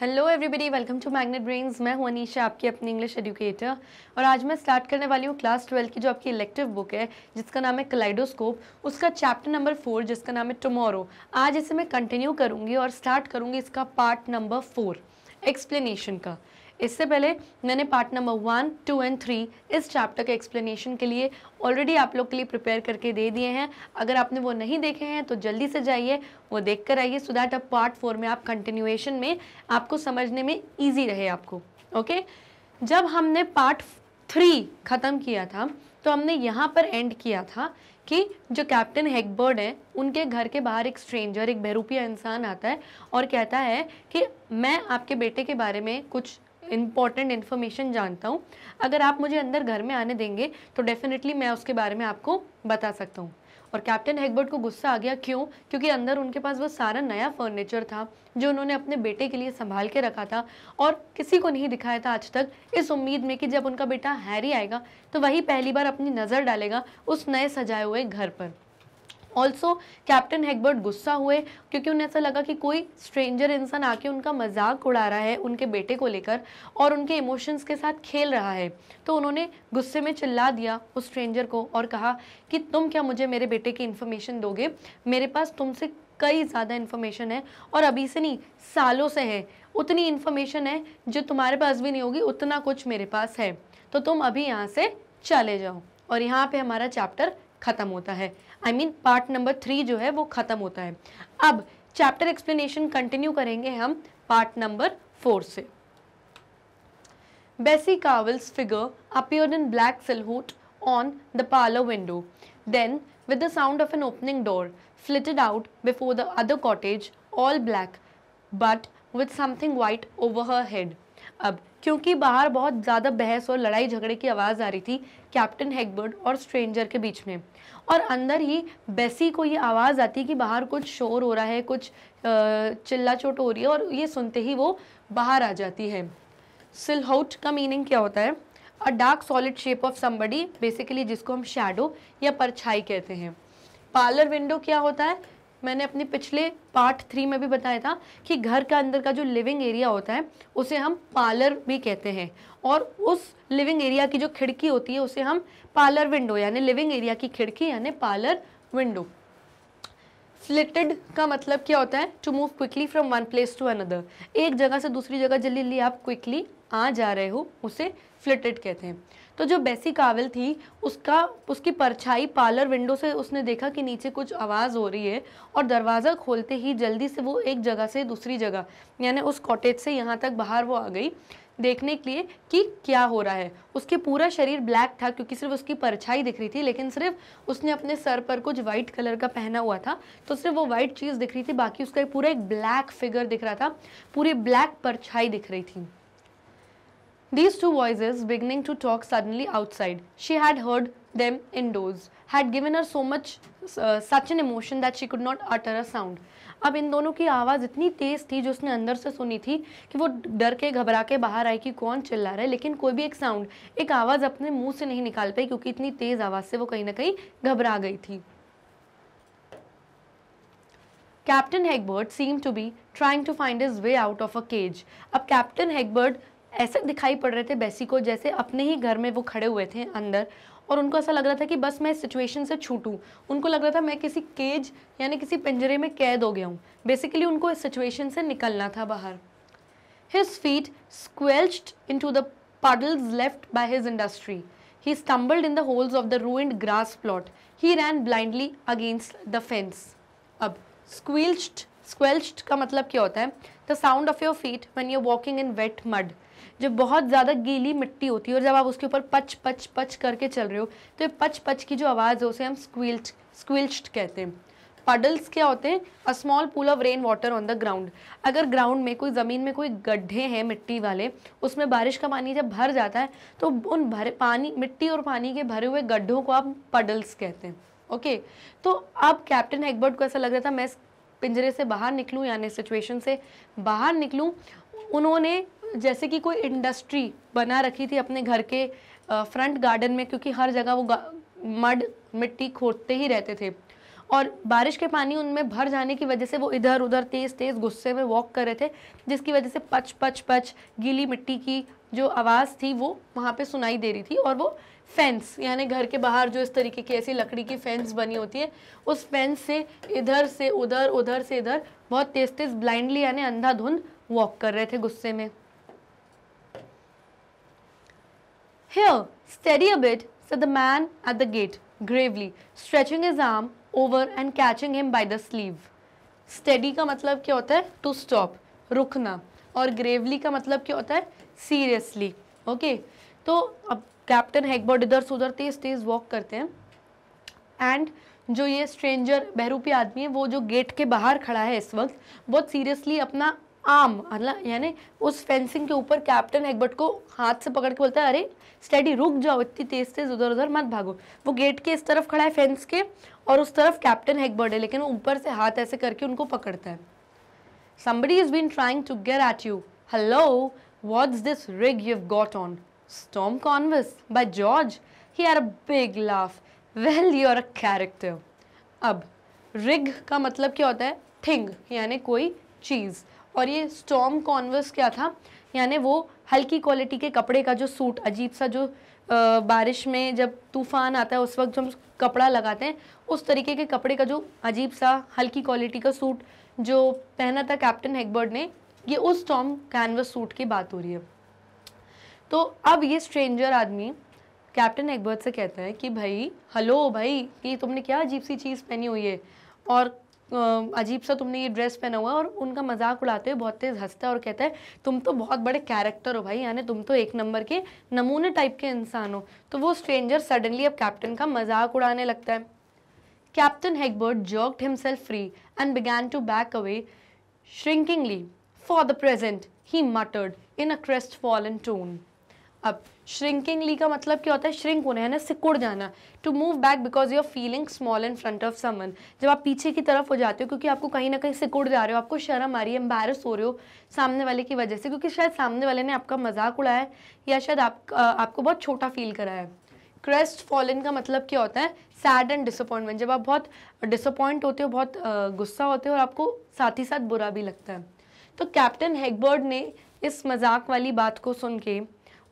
Hello everybody welcome to magnet brains मैं हूं अनीशा आपकी अपनी इंग्लिश एजुकेटर और आज मैं स्टार्ट करने वाली हूं क्लास ट्वेल्थ की जो आपकी इलेक्टिव बुक है जिसका नाम है क्लाइडोस्कोप उसका चैप्टर नंबर फोर जिसका नाम है टुमारो आज इसे मैं कंटिन्यू करूंगी और स्टार्ट करूंगी इसका पार्ट नंबर फोर एक्सप्लेनेशन का इससे पहले मैंने part number one two and three इस चैप्टर के एक्सप्लेनेशन के लिए ऑलरेडी आप लोग के लिए प्रिपेयर करके दे दिए हैं अगर आपने वो नहीं देखे हैं तो जल्दी से जाइए वो देख कर आइए सो दैट अब पार्ट फोर में आप कंटिन्यूएशन में आपको समझने में ईजी रहे आपको ओके जब हमने पार्ट थ्री ख़त्म किया था तो हमने यहाँ पर एंड किया था कि जो कैप्टन हैकबर्ड हैं उनके घर के बाहर एक स्ट्रेंजर एक बहरूपिया इंसान आता है और कहता है कि मैं आपके बेटे के बारे में कुछ इम्पॉर्टेंट इन्फॉर्मेशन जानता हूँ अगर आप मुझे अंदर घर में आने देंगे तो डेफिनेटली मैं उसके बारे में आपको बता सकता हूँ और कैप्टन हेगबर्ट को गुस्सा आ गया क्यों क्योंकि अंदर उनके पास वो सारा नया फर्नीचर था जो उन्होंने अपने बेटे के लिए संभाल के रखा था और किसी को नहीं दिखाया था आज तक इस उम्मीद में कि जब उनका बेटा हैरी आएगा तो वही पहली बार अपनी नज़र डालेगा उस नए सजाए हुए घर पर ऑल्सो कैप्टन हैगबर्ट गुस्सा हुए क्योंकि उन्हें ऐसा लगा कि कोई स्ट्रेंजर इंसान आके उनका मजाक उड़ा रहा है उनके बेटे को लेकर और उनके इमोशंस के साथ खेल रहा है तो उन्होंने गुस्से में चिल्ला दिया उस स्ट्रेंजर को और कहा कि तुम क्या मुझे मेरे बेटे की इन्फॉर्मेशन दोगे मेरे पास तुमसे कई ज़्यादा इन्फॉर्मेशन है और अभी से नहीं सालों से है उतनी इन्फॉर्मेशन है जो तुम्हारे पास भी नहीं होगी उतना कुछ मेरे पास है तो तुम अभी यहाँ से चले जाओ और यहाँ पर हमारा चैप्टर ख़त्म होता है I mean part number three जो है वो खत्म होता है अब चैप्टर एक्सप्लेनेशन कंटिन्यू करेंगे हम पार्ट नंबर फोर से Bessie Carvil's figure appear in black silhouette on the parlour window then with the sound of an opening door flitted out before the other cottage all black but with something white over her head अब क्योंकि बाहर बहुत ज़्यादा बहस और लड़ाई झगड़े की आवाज़ आ रही थी कैप्टन हेगबर्ड और स्ट्रेंजर के बीच में और अंदर ही बेसी को ये आवाज़ आती कि बाहर कुछ शोर हो रहा है कुछ चिल्ला चोट हो रही है और ये सुनते ही वो बाहर आ जाती है सिलहाउट का मीनिंग क्या होता है a dark solid shape of somebody basically जिसको हम शेडो या परछाई कहते हैं पार्लर विंडो क्या होता है मैंने अपने पिछले पार्ट थ्री में भी बताया था कि घर का अंदर का जो लिविंग एरिया होता है उसे हम पार्लर भी कहते हैं और उस लिविंग एरिया की जो खिड़की होती है उसे हम पार्लर विंडो यानी लिविंग एरिया की खिड़की यानी पार्लर विंडो फ्लिटेड का मतलब क्या होता है to move quickly from one place to another एक जगह से दूसरी जगह जल्दी जल्दी आप क्विकली आ जा रहे हो उसे फ्लिटेड कहते हैं तो जो बेसी काविल थी उसका उसकी परछाई पार्लर विंडो से उसने देखा कि नीचे कुछ आवाज़ हो रही है और दरवाज़ा खोलते ही जल्दी से वो एक जगह से दूसरी जगह यानी उस कॉटेज से यहाँ तक बाहर वो आ गई देखने के लिए कि क्या हो रहा है उसके पूरा शरीर ब्लैक था क्योंकि सिर्फ उसकी परछाई दिख रही थी लेकिन सिर्फ उसने अपने सर पर कुछ वाइट कलर का पहना हुआ था तो सिर्फ वो वाइट चीज़ दिख रही थी बाकी उसका पूरा एक ब्लैक फिगर दिख रहा था पूरी ब्लैक परछाई दिख रही थी These two voices beginning to talk suddenly outside. She had heard them indoors, had given her so much, uh, such an emotion that she could not utter a sound. अब इन दोनों की आवाज़ इतनी तेज़ थी जो उसने अंदर से सुनी थी कि वो डर के घबरा के बाहर आई कि कौन चिल्ला रहा है लेकिन कोई भी एक साउंड एक आवाज़ अपने मुंह से नहीं निकाल पाई क्योंकि इतनी तेज़ आवाज़ से वो कहीं ना कहीं घबरा गई थी captain Hagberd seem to be trying to find his way out of a cage अब कैप्टन हेगबर्ट ऐसे दिखाई पड़ रहे थे बेसी को जैसे अपने ही घर में वो खड़े हुए थे अंदर और उनको ऐसा लग रहा था कि बस मैं इस सिचुएशन से छूटूं उनको लग रहा था मैं किसी केज यानी किसी पिंजरे में कैद हो गया हूँ बेसिकली उनको इस सिचुएशन से निकलना था बाहर his feet squelched in to the puddle left by his industry he stumbled in the holes of the rough and grass plot he ran blindly against the fence अब स्क्वील्ड स्क्वेल्ड का मतलब क्या होता है the sound of your feet when you're walking in wet mud जो बहुत ज़्यादा गीली मिट्टी होती है और जब आप उसके ऊपर पच पच पच करके चल रहे हो तो ये पच पच की जो आवाज़ है उसे हम स्क्विल्च स्क्विल्च कहते हैं पडल्स क्या होते हैं a small pool of rain water on the ground अगर ग्राउंड में कोई ज़मीन में कोई गड्ढे हैं मिट्टी वाले उसमें बारिश का पानी जब भर जाता है तो उन भरे पानी मिट्टी और पानी के भरे हुए गड्ढों को आप पडल्स कहते हैं ओके तो अब कैप्टन हेगबर्ट को ऐसा लग रहा था मैं पिंजरे से बाहर निकलूँ यानी सिचुएशन से बाहर निकलूँ उन्होंने जैसे कि कोई इंडस्ट्री बना रखी थी अपने घर के फ्रंट गार्डन में क्योंकि हर जगह वो मड मिट्टी खोदते ही रहते थे और बारिश के पानी उनमें भर जाने की वजह से वो इधर उधर तेज़ तेज़ गुस्से में वॉक कर रहे थे जिसकी वजह से पच पच पच गीली मिट्टी की जो आवाज़ थी वो वहाँ पे सुनाई दे रही थी और वो फेंस यानी घर के बाहर जो इस तरीके की ऐसी लकड़ी की फेंस बनी होती है उस फेंस से इधर से उधर उधर से इधर बहुत तेज़ तेज़ ब्लाइंडली यानी अंधाधुंध वॉक कर रहे थे गुस्से में Here, steady a bit, said the man at the gate, gravely, stretching his arm over and catching him by the sleeve. Steady का मतलब क्या होता है To stop, रुकना और gravely का मतलब क्या होता है Seriously, okay? तो अब कैप्टन हैकबर्ड इधर से उधर तेज तेज वॉक करते हैं एंड जो ये स्ट्रेंजर बहरूपी आदमी है वो जो गेट के बाहर खड़ा है इस वक्त बहुत सीरियसली अपना आम मतलब यानी उस फेंसिंग के ऊपर कैप्टन एगबर्ट को हाथ से पकड़ के बोलता है अरे स्टडी रुक जाओ इतनी तेज तेज उधर उधर मत भागो वो गेट के इस तरफ खड़ा है फेंस के और उस तरफ कैप्टन एगबर्ट है लेकिन वो ऊपर से हाथ ऐसे करके उनको पकड़ता है somebody has been trying to get at you. Hello, what's this rig you've got on? Storm Converse by George. He had a big laugh. Well, you're a character. अब रिग का मतलब क्या होता है थिंग यानी कोई चीज़ और ये स्टॉम कॉन्वर्स क्या था यानी वो हल्की क्वालिटी के कपड़े का जो सूट अजीब सा जो आ, बारिश में जब तूफान आता है उस वक्त जो हम कपड़ा लगाते हैं उस तरीके के कपड़े का जो अजीब सा हल्की क्वालिटी का सूट जो पहना था कैप्टन हेगबर्ड ने ये उस टॉम कैनवस सूट की बात हो रही है तो अब ये स्ट्रेंजर आदमी कैप्टन हेगबर्ड से कहता है कि भाई हेलो भाई ये तुमने क्या अजीब सी चीज़ पहनी हुई है और अजीब सा तुमने ये ड्रेस पहना हुआ और उनका मजाक उड़ाते हुए बहुत तेज़ हंसता है और कहता है तुम तो बहुत बड़े कैरेक्टर हो भाई यानी तुम तो एक नंबर के नमूने टाइप के इंसान हो तो वो स्ट्रेंजर सडनली अब कैप्टन का मजाक उड़ाने लगता है captain Hagberd jerked himself free and began to back away shrinkingly for the present he muttered in a crestfallen tone अब श्रिंकिंगली का मतलब क्या होता है श्रिंक होना है ना सिकुड़ जाना to move back because you are feeling small in front of someone जब आप पीछे की तरफ हो जाते हो क्योंकि आपको कहीं ना कहीं सिकुड़ जा रहे हो आपको शर्म आ रही है एम्बेरस हो रहे हो सामने वाले की वजह से क्योंकि शायद सामने वाले ने आपका मजाक उड़ाया है या शायद आप आपको बहुत छोटा फील कराया है क्रेस्ट फॉलन का मतलब क्या होता है सैड एंड डिसअपॉइंटमेंट जब आप बहुत डिसअपॉइंट होते हो बहुत गुस्सा होते हो और आपको साथ ही साथ बुरा भी लगता है तो कैप्टन हेगबर्ड ने इस मजाक वाली बात को सुन के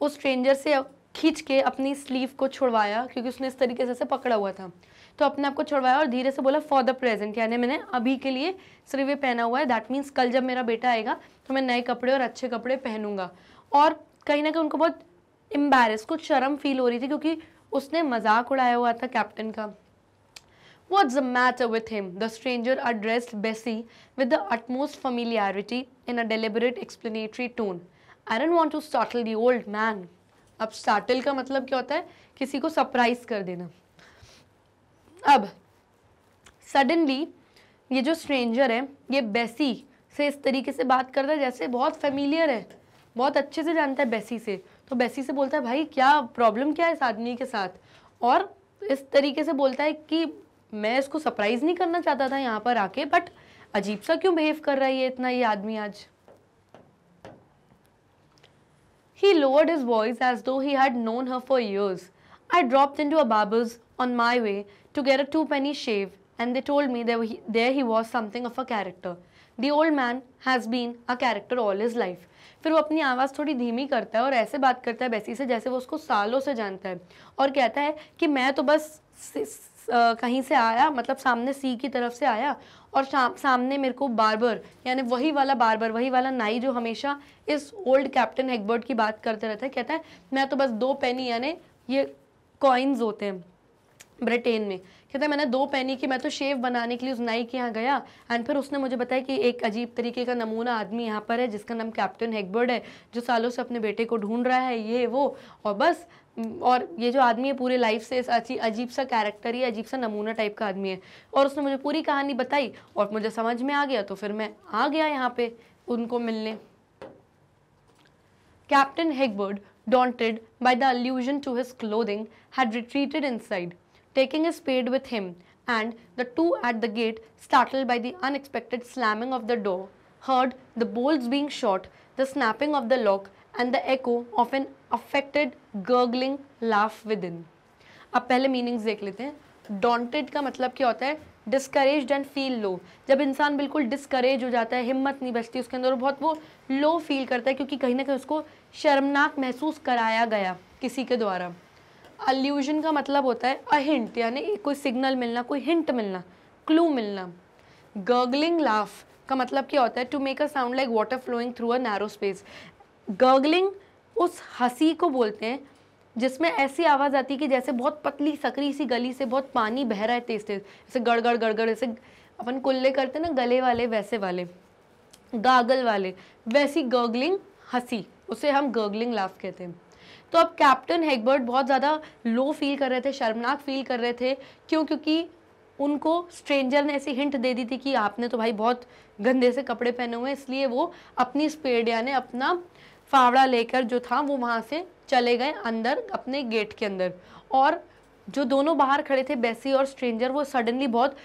उस स्ट्रेंजर से खींच के अपनी स्लीव को छुड़वाया क्योंकि उसने इस तरीके से पकड़ा हुआ था तो अपने आप को छुड़वाया और धीरे से बोला फॉर द प्रेजेंट यानी मैंने अभी के लिए सिर्फ ये पहना हुआ है दैट मीन्स कल जब मेरा बेटा आएगा तो मैं नए कपड़े और अच्छे कपड़े पहनूंगा और कहीं ना कहीं उनको बहुत एम्बेरस कुछ शर्म फील हो रही थी क्योंकि उसने मजाक उड़ाया हुआ था कैप्टन का What's the matter with him the stranger addressed Bessie with the utmost familiarity in a deliberate explanatory tone I don't want to startle the old man अब स्टार्टल का मतलब क्या होता है किसी को सरप्राइज कर देना अब सडनली ये जो स्ट्रेंजर है ये बेसी से इस तरीके से बात करता है जैसे बहुत फेमिलियर है बहुत अच्छे से जानता है बेसी से तो बेसी से बोलता है भाई क्या प्रॉब्लम क्या है इस आदमी के साथ और इस तरीके से बोलता है कि मैं इसको सरप्राइज़ नहीं करना चाहता था यहाँ पर आके बट अजीब सा क्यों बिहेव कर रहा है ये इतना ये आदमी आज He lowered his voice as though he had known her for years. I dropped into a barber's on my way to get a twopenny shave and they told me that there he was something of a character. The old man has been a character all his life. फिर वो अपनी आवाज़ थोड़ी धीमी करता है और ऐसे बात करता है बेसी से जैसे वो उसको सालों से जानता है और कहता है कि मैं तो बस से, आ, कहीं से आया मतलब सामने सी की तरफ से आया और सामने मेरे को बारबर यानी वही वाला बारबर वही वाला नाई जो हमेशा इस ओल्ड कैप्टन हेगबर्ट की बात करते रहते हैं कहता है मैं तो बस दो पेनी यानी ये कॉइन्स होते हैं ब्रिटेन में कहता है मैंने दो पेनी की मैं तो शेव बनाने के लिए उस नाई के यहाँ गया एंड फिर उसने मुझे बताया कि एक अजीब तरीके का नमूना आदमी यहाँ पर है जिसका नाम कैप्टन हेगबर्ड है जो सालों से अपने बेटे को ढूंढ रहा है ये वो और बस और ये जो आदमी है पूरे लाइफ से अजीब सा कैरेक्टर ही अजीब सा नमूना टाइप का आदमी है और उसने मुझे पूरी कहानी बताई और मुझे समझ में आ गया तो फिर मैं आ गया यहाँ पे उनको मिलने captain Hagberd daunted by the allusion to his clothing had retreated inside taking a spade with him and the two at the gate startled by the unexpected slamming of the door heard the bolt being shot the snapping of the lock and the echo of an affected gurgling laugh within अब पहले meanings देख लेते हैं डॉन्टेड का मतलब क्या होता है डिस्करेज एंड फील लो जब इंसान बिल्कुल डिस्करेज हो जाता है हिम्मत नहीं बचती उसके अंदर बहुत वो लो फील करता है क्योंकि कहीं ना कहीं उसको शर्मनाक महसूस कराया गया किसी के द्वारा अल्यूजन का मतलब होता है अहिंट यानी कोई सिग्नल मिलना कोई हिंट मिलना क्लू मिलना गर्गलिंग लाफ का मतलब क्या होता है to make a sound like water flowing through a narrow space gurgling उस हंसी को बोलते हैं जिसमें ऐसी आवाज़ आती है कि जैसे बहुत पतली सकरी सी गली से बहुत पानी बह रहा है तेज तेज जैसे गड़गड़ गड़गड़ ऐसे अपन कुल्ले करते ना गले वाले वैसे वाले गागल वाले वैसी गर्गलिंग हंसी उसे हम गर्गलिंग लाफ कहते हैं तो अब कैप्टन हेगबर्ट बहुत ज़्यादा लो फील कर रहे थे शर्मनाक फील कर रहे थे क्यों क्योंकि उनको स्ट्रेंजर ने ऐसी हिंट दे दी थी कि आपने तो भाई बहुत गंदे से कपड़े पहने हुए हैं इसलिए वो अपनी स्पेड यानी अपना फावड़ा लेकर जो था वो वहाँ से चले गए अंदर अपने गेट के अंदर और जो दोनों बाहर खड़े थे बेसी और स्ट्रेंजर वो सडनली बहुत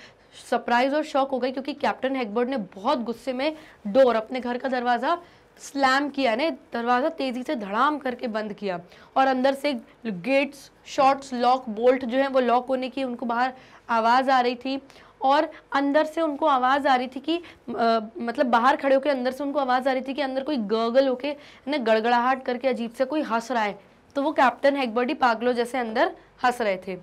सरप्राइज और शॉक हो गए क्योंकि कैप्टन हैकबर्ड ने बहुत गुस्से में डोर अपने घर का दरवाज़ा स्लैम किया ने दरवाज़ा तेज़ी से धड़ाम करके बंद किया और अंदर से गेट्स शॉर्ट्स लॉक बोल्ट जो है वो लॉक होने की उनको बाहर आवाज़ आ रही थी और अंदर से उनको आवाज़ आ रही थी कि आ, मतलब बाहर खड़े होकर अंदर से उनको आवाज़ आ रही थी कि अंदर कोई गर्गल होके ना गड़गड़ाहट करके अजीब से कोई हंस रहा है तो वो कैप्टन हैगबर्डी पागलो जैसे अंदर हंस रहे थे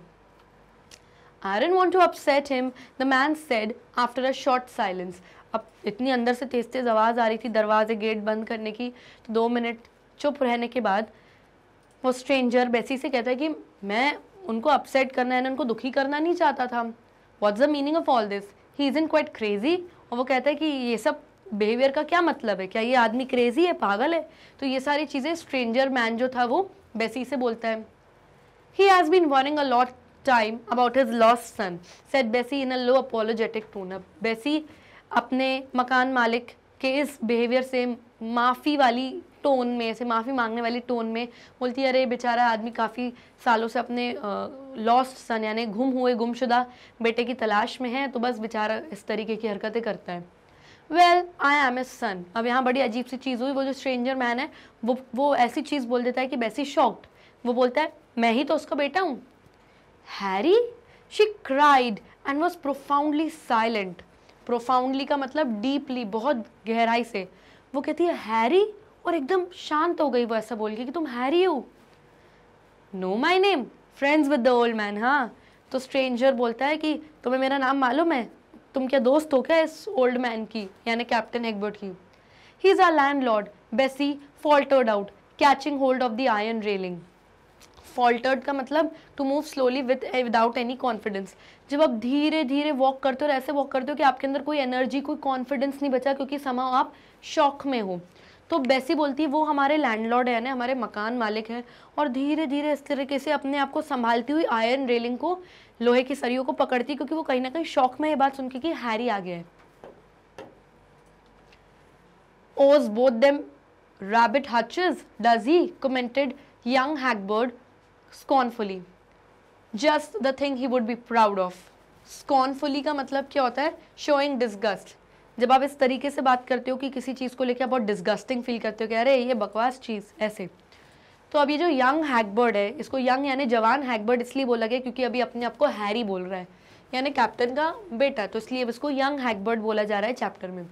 I want to upset him the man said after a short silence अब इतनी अंदर से तेज़ तेज़ आवाज़ आ रही थी दरवाजे गेट बंद करने की तो दो मिनट चुप रहने के बाद वो स्ट्रेंजर बेसी से कहता है कि मैं उनको अपसेट करना है ना उनको दुखी करना नहीं चाहता था what's the meaning of all this he is in quite crazy और वो कहता है कि ये सब बिहेवियर का क्या मतलब है क्या ये आदमी क्रेजी है पागल है तो ये सारी चीज़ें स्ट्रेंजर मैन जो था वो बेसी से बोलता है he has been worrying a lot time about his lost son said Bessie in a low apologetic tone up Bessie अपने मकान मालिक के इस बिहेवियर से माफ़ी वाली टोन में ऐसे माफ़ी मांगने वाली टोन में बोलती है अरे बेचारा आदमी काफ़ी सालों से अपने लॉस्ट सन यानी गुम हुए गुमशुदा बेटे की तलाश में है तो बस बेचारा इस तरीके की हरकतें करता है वेल आई एम ए सन अब यहाँ बड़ी अजीब सी चीज़ हुई वो जो स्ट्रेंजर मैन है वो वो ऐसी चीज़ बोल देता है कि बेसी शॉक्ड वो बोलता है मैं ही तो उसका बेटा हूँ Harry she cried and was profoundly silent profoundly का मतलब डीपली बहुत गहराई से वो कहती है हैरी और एकदम शांत हो गई वो ऐसा बोल के कि तुम हैरी हो no my name friends with the old man हाँ तो स्ट्रेंजर बोलता है कि तुम्हें मेरा नाम मालूम है तुम क्या दोस्त हो क्या इस ओल्ड मैन की यानी कैप्टन एगबर्ट की he is our landlord Bessie faltered out catching hold of the iron railing faltered का मतलब to move slowly with without any confidence जब आप धीरे धीरे वॉक करते हो और ऐसे वॉक करते हो कि आपके अंदर कोई एनर्जी कोई कॉन्फिडेंस नहीं बचा क्योंकि समा आप शौक में हो तो बेसी बोलती है वो हमारे लैंडलॉर्ड है ना हमारे मकान मालिक है और धीरे धीरे इस तरीके से अपने आप को संभालती हुई आयरन रेलिंग को लोहे की सरियों को पकड़ती क्योंकि वो कहीं ना कहीं शौक में ये बात सुन के कि हैरी आ गया है owns both them rabbit hutches does he commented young Hagberd scornfully just the thing he would be proud of scornfully का मतलब क्या होता है शोइंग डिस्गस्ट जब आप इस तरीके से बात करते हो कि किसी चीज़ को लेकर आप बहुत डिस्गस्टिंग फील करते हो कि अरे ये बकवास चीज़ ऐसे तो अब ये जो यंग हैकबर्ड है इसको यंग यानी जवान हैकबर्ड इसलिए बोला गया क्योंकि अभी अपने आप को हैरी बोल रहा है यानी कैप्टन का बेटा तो इसलिए इसको यंग हैकबर्ड बोला जा रहा है चैप्टर में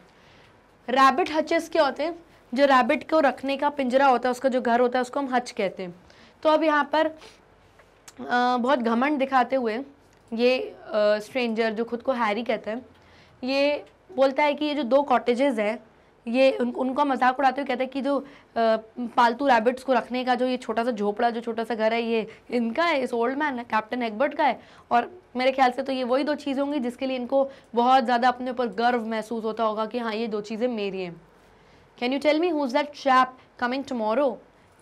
रैबिट हचेस क्या होते हैं जो रैबिट को रखने का पिंजरा होता है उसका जो घर होता है उसको हम हच कहते हैं तो अब यहाँ पर आ, बहुत घमंड दिखाते हुए ये स्ट्रेंजर जो खुद को हैरी कहते हैं ये बोलता है कि ये जो दो कॉटेजेस हैं ये उन, उनका मजाक उड़ाते हुए कहते हैं कि जो पालतू रैबिट्स को रखने का जो ये छोटा सा झोपड़ा जो छोटा सा घर है ये इनका है इस ओल्ड मैन कैप्टन एगबर्ट का है और मेरे ख्याल से तो ये वही दो चीज़ें होंगी जिसके लिए इनको बहुत ज़्यादा अपने ऊपर गर्व महसूस होता होगा कि हाँ ये दो चीज़ें मेरी हैं can you tell me who is that chap coming tomorrow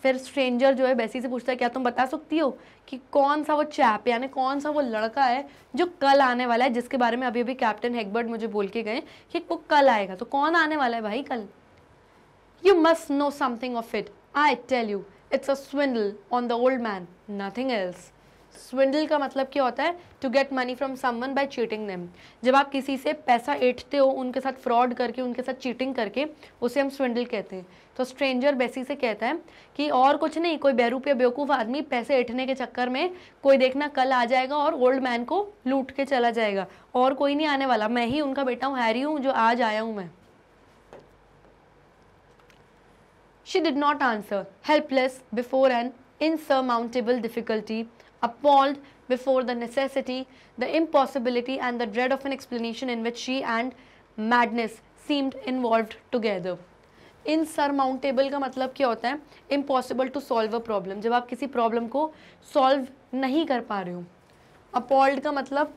फिर स्ट्रेंजर जो है बेसी से पूछता है क्या तुम बता सकती हो कि कौन सा वो चैप यानी कौन सा वो लड़का है जो कल आने वाला है जिसके बारे में अभी अभी कैप्टन हेगबर्ट मुझे बोल के गए कि वो कल आएगा तो कौन आने वाला है भाई कल you must know something of it I tell you it's a swindle on the old man nothing else swindle का मतलब क्या होता है to get money from someone by cheating name जब आप किसी से पैसा ऐठते हो उनके साथ फ्रॉड करके उनके साथ चीटिंग करके उसे हम स्विंडल कहते हैं तो स्ट्रेंजर बेसी से कहता है कि और कुछ नहीं कोई बैरूप या बेवकूफ़ आदमी पैसे ऐठने के चक्कर में कोई देखना कल आ जाएगा और ओल्ड मैन को लूट के चला जाएगा और कोई नहीं आने वाला मैं ही उनका बेटा हूँ हैरी हूँ जो आज आया हूँ मैं She did not answer, helpless before an insurmountable difficulty appalled before the necessity, the impossibility and the dread of an explanation in which she and madness seemed involved together. Insurmountable का मतलब क्या होता है impossible to solve a problem जब आप किसी problem को solve नहीं कर पा रहे हो अपॉल्ड का मतलब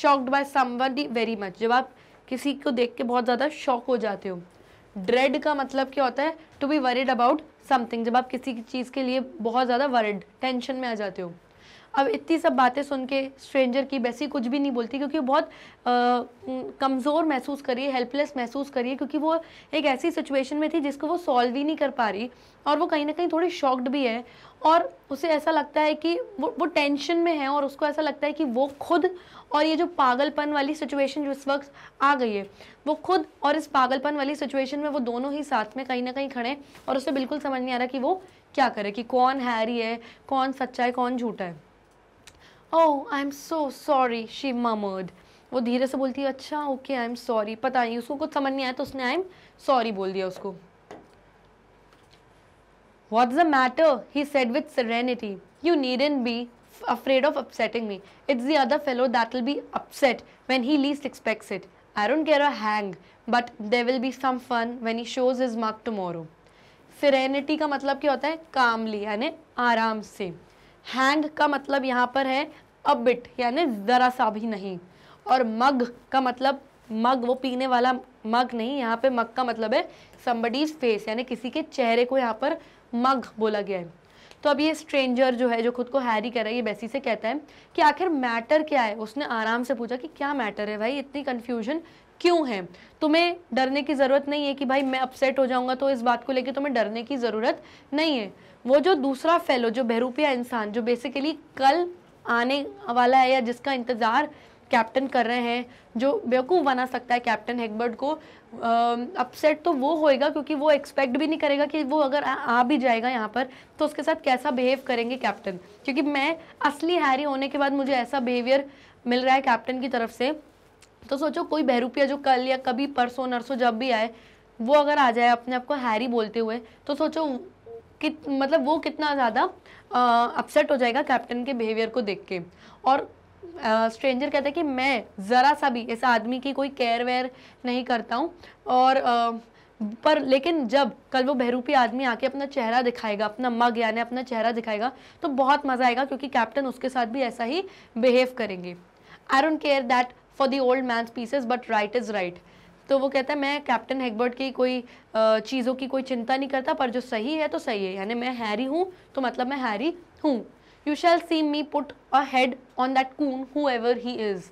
shocked by some very much जब आप किसी को देख के बहुत ज़्यादा शॉक हो जाते हो ड्रेड का मतलब क्या होता है to be worried about something जब आप किसी चीज़ के लिए बहुत ज़्यादा वरिड टेंशन में आ जाते हो अब इतनी सब बातें सुन के स्ट्रेंजर की वैसी कुछ भी नहीं बोलती क्योंकि वो बहुत कमज़ोर महसूस करिए हेल्पलेस महसूस करिए क्योंकि वो एक ऐसी सिचुएशन में थी जिसको वो सॉल्व ही नहीं कर पा रही और वो कहीं ना कहीं थोड़ी शॉक्ड भी है और उसे ऐसा लगता है कि वो वो टेंशन में है और उसको ऐसा लगता है कि वो खुद और ये जो पागलपन वाली सिचुएशन जो इस वक्त आ गई है वो खुद और इस पागलपन वाली सिचुएशन में वो दोनों ही साथ में कहीं ना कहीं खड़े और उसे बिल्कुल समझ नहीं आ रहा कि वो क्या करे कि कौन हैरी है कौन सच्चा है कौन झूठा है oh I am so sorry she murmured वो धीरे से बोलती है अच्छा ओके आई एम सॉरी पता नहीं उसको कुछ समझ नहीं आया तो उसने आई एम सॉरी बोल दिया उसको what is the matter he said with serenity you need n be afraid of upsetting me it's the other fellow that will be upset when he least expects it I don't care a hang but there will be some fun when he shows his mark tomorrow serenity का मतलब क्या होता है कामली यानी आराम से hang का मतलब यहाँ पर है अबिट बिट यानी ज़रा सा भी नहीं और मग का मतलब मग वो पीने वाला मग नहीं यहाँ पे मग का मतलब है सम्बडीज फेस यानी किसी के चेहरे को यहाँ पर मग बोला गया है तो अब ये स्ट्रेंजर जो है जो खुद को हैरी कर रहा है ये बेसी से कहता है कि आखिर मैटर क्या है उसने आराम से पूछा कि क्या मैटर है भाई इतनी कन्फ्यूजन क्यों है तुम्हें डरने की ज़रूरत नहीं है कि भाई मैं अपसेट हो जाऊँगा तो इस बात को लेकर तुम्हें डरने की ज़रूरत नहीं है वो जो दूसरा फेलो जो बहरूपिया इंसान जो बेसिकली कल आने वाला है या जिसका इंतज़ार कैप्टन कर रहे हैं जो बेवकूफ़ बना सकता है कैप्टन हेगबर्ट को अपसेट तो वो होएगा क्योंकि वो एक्सपेक्ट भी नहीं करेगा कि वो अगर आ, आ भी जाएगा यहाँ पर तो उसके साथ कैसा बिहेव करेंगे कैप्टन क्योंकि मैं असली हैरी होने के बाद मुझे ऐसा बिहेवियर मिल रहा है कैप्टन की तरफ से तो सोचो कोई बहरूपिया जो कल या कभी परसों नरसों जब भी आए वो अगर आ जाए अपने आप को हैरी बोलते हुए तो सोचो कि मतलब वो कितना ज़्यादा अपसेट हो जाएगा कैप्टन के बिहेवियर को देख के और स्ट्रेंजर कहता है कि मैं ज़रा सा भी इस आदमी की कोई केयर वेयर नहीं करता हूँ और आ, पर लेकिन जब कल वो बहरूपी आदमी आके अपना चेहरा दिखाएगा अपना मग यानी अपना चेहरा दिखाएगा तो बहुत मज़ा आएगा क्योंकि कैप्टन उसके साथ भी ऐसा ही बिहेव करेंगे I don't care that for the old man pieces but right is right तो वो कहता है मैं कैप्टन हेगबर्ट की कोई चीज़ों की कोई चिंता नहीं करता पर जो सही है तो सही है यानी मैं हैरी हूँ तो मतलब मैं हैरी हूँ you shall see me put a head on that coon whoever he is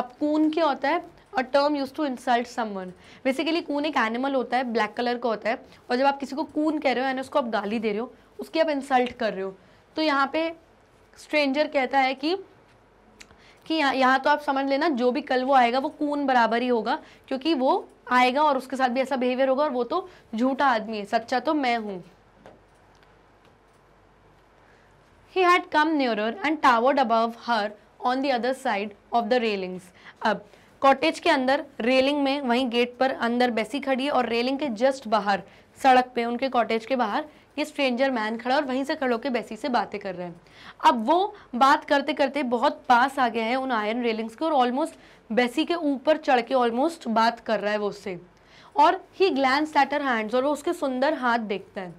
अब कून क्या होता है a term use to insult someone basically coon एक एनिमल होता है ब्लैक कलर का होता है और जब आप किसी को कून कह रहे हो यानी उसको आप गाली दे रहे हो उसकी आप इंसल्ट कर रहे हो तो यहाँ पे स्ट्रेंजर कहता है कि कि यहाँ तो आप समझ लेना जो भी कल वो आएगा वो कून बराबर ही होगा क्योंकि वो आएगा और उसके साथ भी ऐसा बिहेवियर होगा और वो तो झूठा आदमी है सच्चा तो मैं हूं he had come near and towered above her on the other side of the railings अब कॉटेज के अंदर रेलिंग में वहीं गेट पर अंदर बैसी खड़ी है और रेलिंग के जस्ट बाहर सड़क पे उनके कॉटेज के बाहर ये स्ट्रेंजर मैन खड़ा और वहीं से खड़ो के बेसी से बातें कर रहे हैं अब वो बात करते करते बहुत पास आ गया है उन आयरन रेलिंग्स के और ऑलमोस्ट बेसी के ऊपर चढ़ के ऑलमोस्ट बात कर रहा है वो उससे और ही ग्लैंस एट हैंड्स और वो उसके सुंदर हाथ देखता है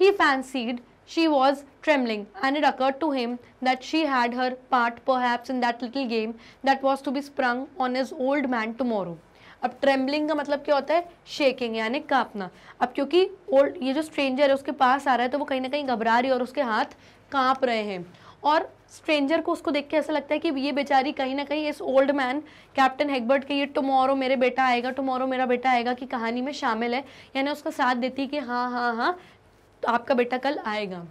he fancied she was trembling and it occurred to him that she had her part perhaps in that little game that was to be sprung on his old man tomorrow अब trembling का मतलब क्या होता है shaking यानी कांपना अब क्योंकि old ये जो स्ट्रेंजर है उसके पास आ रहा है तो वो कहीं ना कहीं घबरा रही है और उसके हाथ कांप रहे हैं और स्ट्रेंजर को उसको देख के ऐसा लगता है कि ये बेचारी कहीं ना कहीं इस ओल्ड मैन कैप्टन हेगबर्ट के ये टुमारो मेरे बेटा आएगा टुमारो मेरा बेटा आएगा कि कहानी में शामिल है यानी उसका साथ देती है कि हाँ हाँ हाँ तो आपका बेटा कल आएगा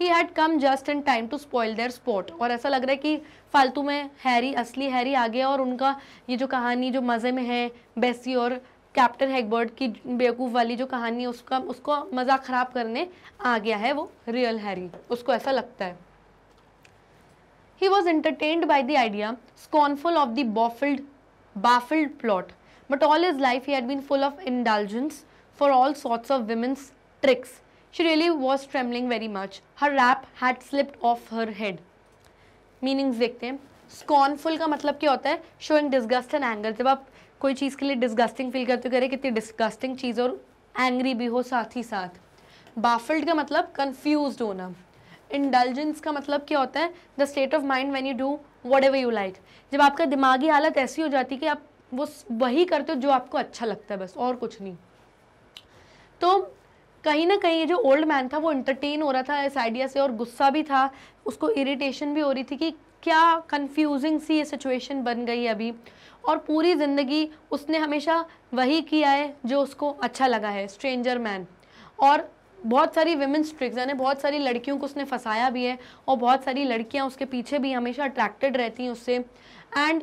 he had come just in time to spoil their sport और ऐसा लग रहा है कि फालतू में हैरी असली हैरी आ गया और उनका ये जो कहानी जो मज़े में है बेसी और कैप्टन हैगबर्ड की बेवकूफ़ वाली जो कहानी है उसका उसको मज़ाक ख़राब करने आ गया है वो रियल हैरी उसको ऐसा लगता है he was entertained by the idea, scornful of the baffled, baffled plot. But all his life he had been full of indulgence for all sorts of women's tricks. She really was trembling very much. Her wrap had slipped off her head. Meanings देखते हैं scornful का मतलब क्या होता है showing disgust and anger जब आप कोई चीज़ के लिए डिस्गस्टिंग फील करते हो करें कितनी डिस्गस्टिंग चीज़ और एंग्री भी हो साथ ही साथ बाफल्ड का मतलब कन्फ्यूज होना इंडल्जेंस का मतलब क्या होता है the state of mind when you do whatever you like जब आपका दिमागी हालत ऐसी हो जाती है कि आप वो वही करते हो जो आपको अच्छा लगता है बस और कुछ नहीं तो कहीं ना कहीं ये जो ओल्ड मैन था वो इंटरटेन हो रहा था इस आइडिया से और गुस्सा भी था उसको इरिटेशन भी हो रही थी कि क्या कंफ्यूजिंग सी ये सिचुएशन बन गई अभी और पूरी ज़िंदगी उसने हमेशा वही किया है जो उसको अच्छा लगा है स्ट्रेंजर मैन और बहुत सारी वेमेंस ट्रिक्स यानी बहुत सारी लड़कियों को उसने फंसाया भी है और बहुत सारी लड़कियां उसके पीछे भी हमेशा अट्रैक्टेड रहती हैं उससे एंड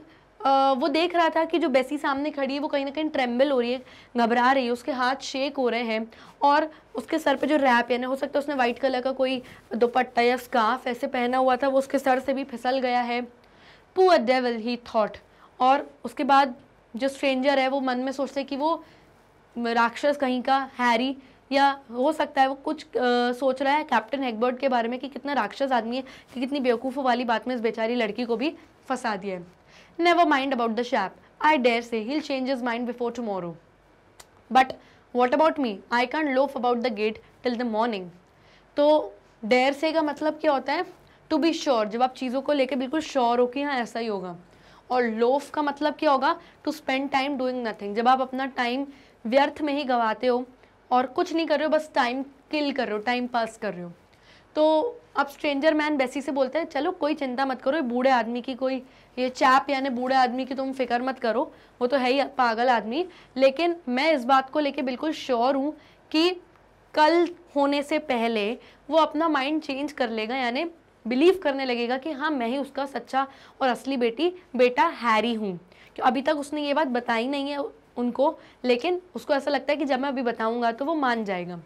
वो देख रहा था कि जो बेसी सामने खड़ी है वो कहीं ना कहीं ट्रेम्बल हो रही है घबरा रही है उसके हाथ शेक हो रहे हैं और उसके सर पे जो रैप यानी हो सकता है उसने वाइट कलर का कोई दुपट्टा या स्काफ ऐसे पहना हुआ था वो उसके सर से भी फिसल गया है पुअर डेवल ही थॉट और उसके बाद जो स्ट्रेंजर है वो मन में सोचते कि वो राक्षस कहीं का हैरी या हो सकता है वो कुछ आ, सोच रहा है कैप्टन हैकबर्ड के बारे में कि कितना राक्षस आदमी है कि कितनी बेवकूफ़ वाली बात में इस बेचारी लड़की को भी फंसा दिया है Never mind about the chap. I dare say he'll change his mind before tomorrow. But what about me? I can't loaf about the gate till the morning. तो डेयर से का मतलब क्या होता है टू बी श्योर जब आप चीज़ों को लेकर बिल्कुल श्योर हो कि हाँ ऐसा ही होगा और लोफ का मतलब क्या होगा to spend time doing nothing जब आप अपना टाइम व्यर्थ में ही गवाते हो और कुछ नहीं कर रहे हो बस टाइम किल कर रहे हो टाइम पास कर रहे हो तो अब स्ट्रेंजर मैन बेसी से बोलते हैं चलो कोई चिंता मत करो ये बूढ़े आदमी की कोई ये चैप यानी बूढ़े आदमी की तुम फिक्र मत करो वो तो है ही पागल आदमी लेकिन मैं इस बात को लेके बिल्कुल श्योर हूँ कि कल होने से पहले वो अपना माइंड चेंज कर लेगा यानी बिलीव करने लगेगा कि हाँ मैं ही उसका सच्चा और असली बेटी बेटा हैरी हूँ अभी तक उसने ये बात बताई नहीं है उनको लेकिन उसको ऐसा लगता है कि जब मैं अभी बताऊँगा तो वो मान जाएगा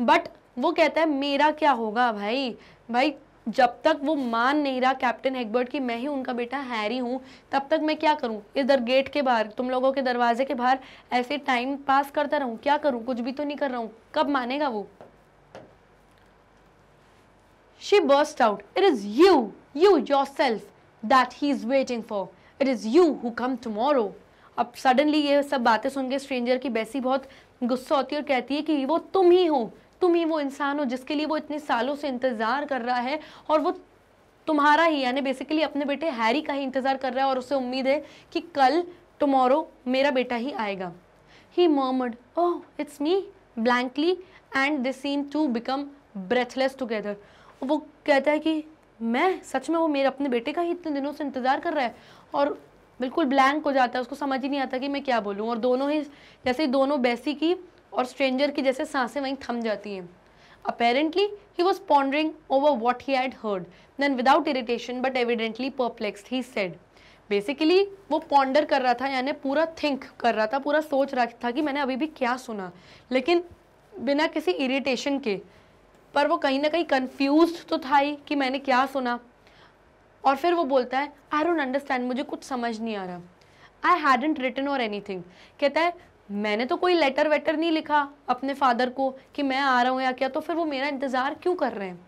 बट वो कहता है मेरा क्या होगा भाई भाई जब तक वो मान नहीं रहा कैप्टन हेगबर्ट की मैं ही उनका बेटा हैरी हूँ तब तक मैं क्या करूँ इधर गेट के बाहर तुम लोगों के दरवाजे के बाहर ऐसे टाइम पास करता रहूँ क्या करूँ कुछ भी तो नहीं कर रहा हूँ कब मानेगा वो she burst out it is you you yourself that he is waiting for it is you who come tomorrow अब सडनली ये सब बातें सुन के स्ट्रेंजर की बेसी बहुत गुस्सा होती है और कहती है कि वो तुम ही हो तुम ही वो इंसान हो जिसके लिए वो इतने सालों से इंतज़ार कर रहा है और वो तुम्हारा ही यानी बेसिकली अपने बेटे हैरी का ही इंतज़ार कर रहा है और उसे उम्मीद है कि कल टमोरो मेरा बेटा ही आएगा he mumbled oh it's me blankly and they seem to become breathless together वो कहता है कि मैं सच में वो मेरे अपने बेटे का ही इतने दिनों से इंतज़ार कर रहा है और बिल्कुल ब्लैंक हो जाता है उसको समझ ही नहीं आता कि मैं क्या बोलूँ और दोनों ही जैसे दोनों बेसी की और स्ट्रेंजर की जैसे सांसें वहीं थम जाती हैं apparently he was pondering over what he had heard Then, without irritation but evidently perplexed, he said basically वो पॉन्डर कर रहा था यानी पूरा थिंक कर रहा था पूरा सोच रहा था कि मैंने अभी भी क्या सुना लेकिन बिना किसी इरिटेशन के पर वो कहीं ना कहीं कन्फ्यूज तो था ही कि मैंने क्या सुना और फिर वो बोलता है आई डोंट अंडरस्टैंड मुझे कुछ समझ नहीं आ रहा I hadn't return or anything कहता है मैंने तो कोई लेटर वेटर नहीं लिखा अपने फादर को कि मैं आ रहा हूँ या क्या तो फिर वो मेरा इंतज़ार क्यों कर रहे हैं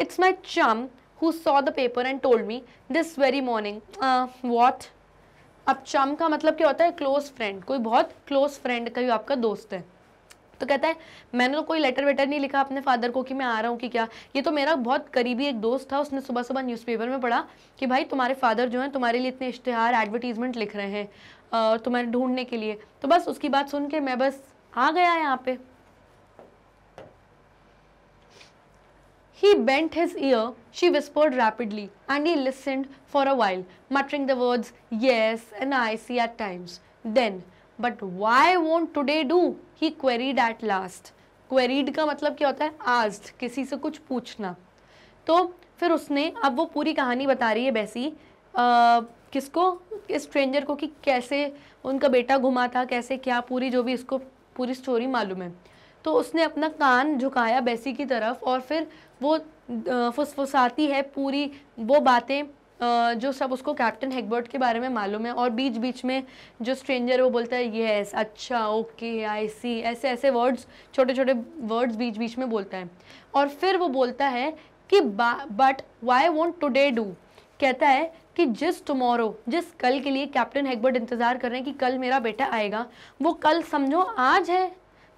it's my chum who saw the paper and told me this very morning what अब चम का मतलब क्या होता है क्लोज फ्रेंड कोई बहुत क्लोज फ्रेंड का आपका दोस्त है तो कहता है मैंने तो कोई लेटर वेटर नहीं लिखा अपने फादर को कि मैं आ रहा हूँ कि क्या ये तो मेरा बहुत करीबी एक दोस्त था उसने सुबह सुबह न्यूज़पेपर में पढ़ा कि भाई तुम्हारे फादर जो हैं तुम्हारे लिए इतने इश्तहार एडवर्टीजमेंट लिख रहे हैं तुम्हें ढूंढने के लिए तो बस उसकी बात सुन के मैं बस आ गया यहाँ पे He bent his ear, she whispered rapidly, and he listened for a while, muttering the words yes and I see at times. Then, but why won't today do? He queried at last. Queried का मतलब क्या होता है asked, किसी से कुछ पूछना तो फिर उसने अब वो पूरी कहानी बता रही है बैसी किसको इस स्ट्रेंजर को कि कैसे उनका बेटा घुमा था कैसे क्या पूरी जो भी इसको पूरी स्टोरी मालूम है तो उसने अपना कान झुकाया बेसी की तरफ और फिर वो फुसफुसाती है पूरी वो बातें जो सब उसको कैप्टन हेगबर्ट के बारे में मालूम है और बीच बीच में जो स्ट्रेंजर वो बोलता है येस अच्छा ओके आई सी ऐसे ऐसे वर्ड्स छोटे छोटे वर्ड्स बीच बीच में बोलता है और फिर वो बोलता है कि but why want today do कहता है कि जिस टुमारो जिस कल के लिए कैप्टन हेगबर्ट इंतज़ार कर रहे हैं कि कल मेरा बेटा आएगा वो कल समझो आज है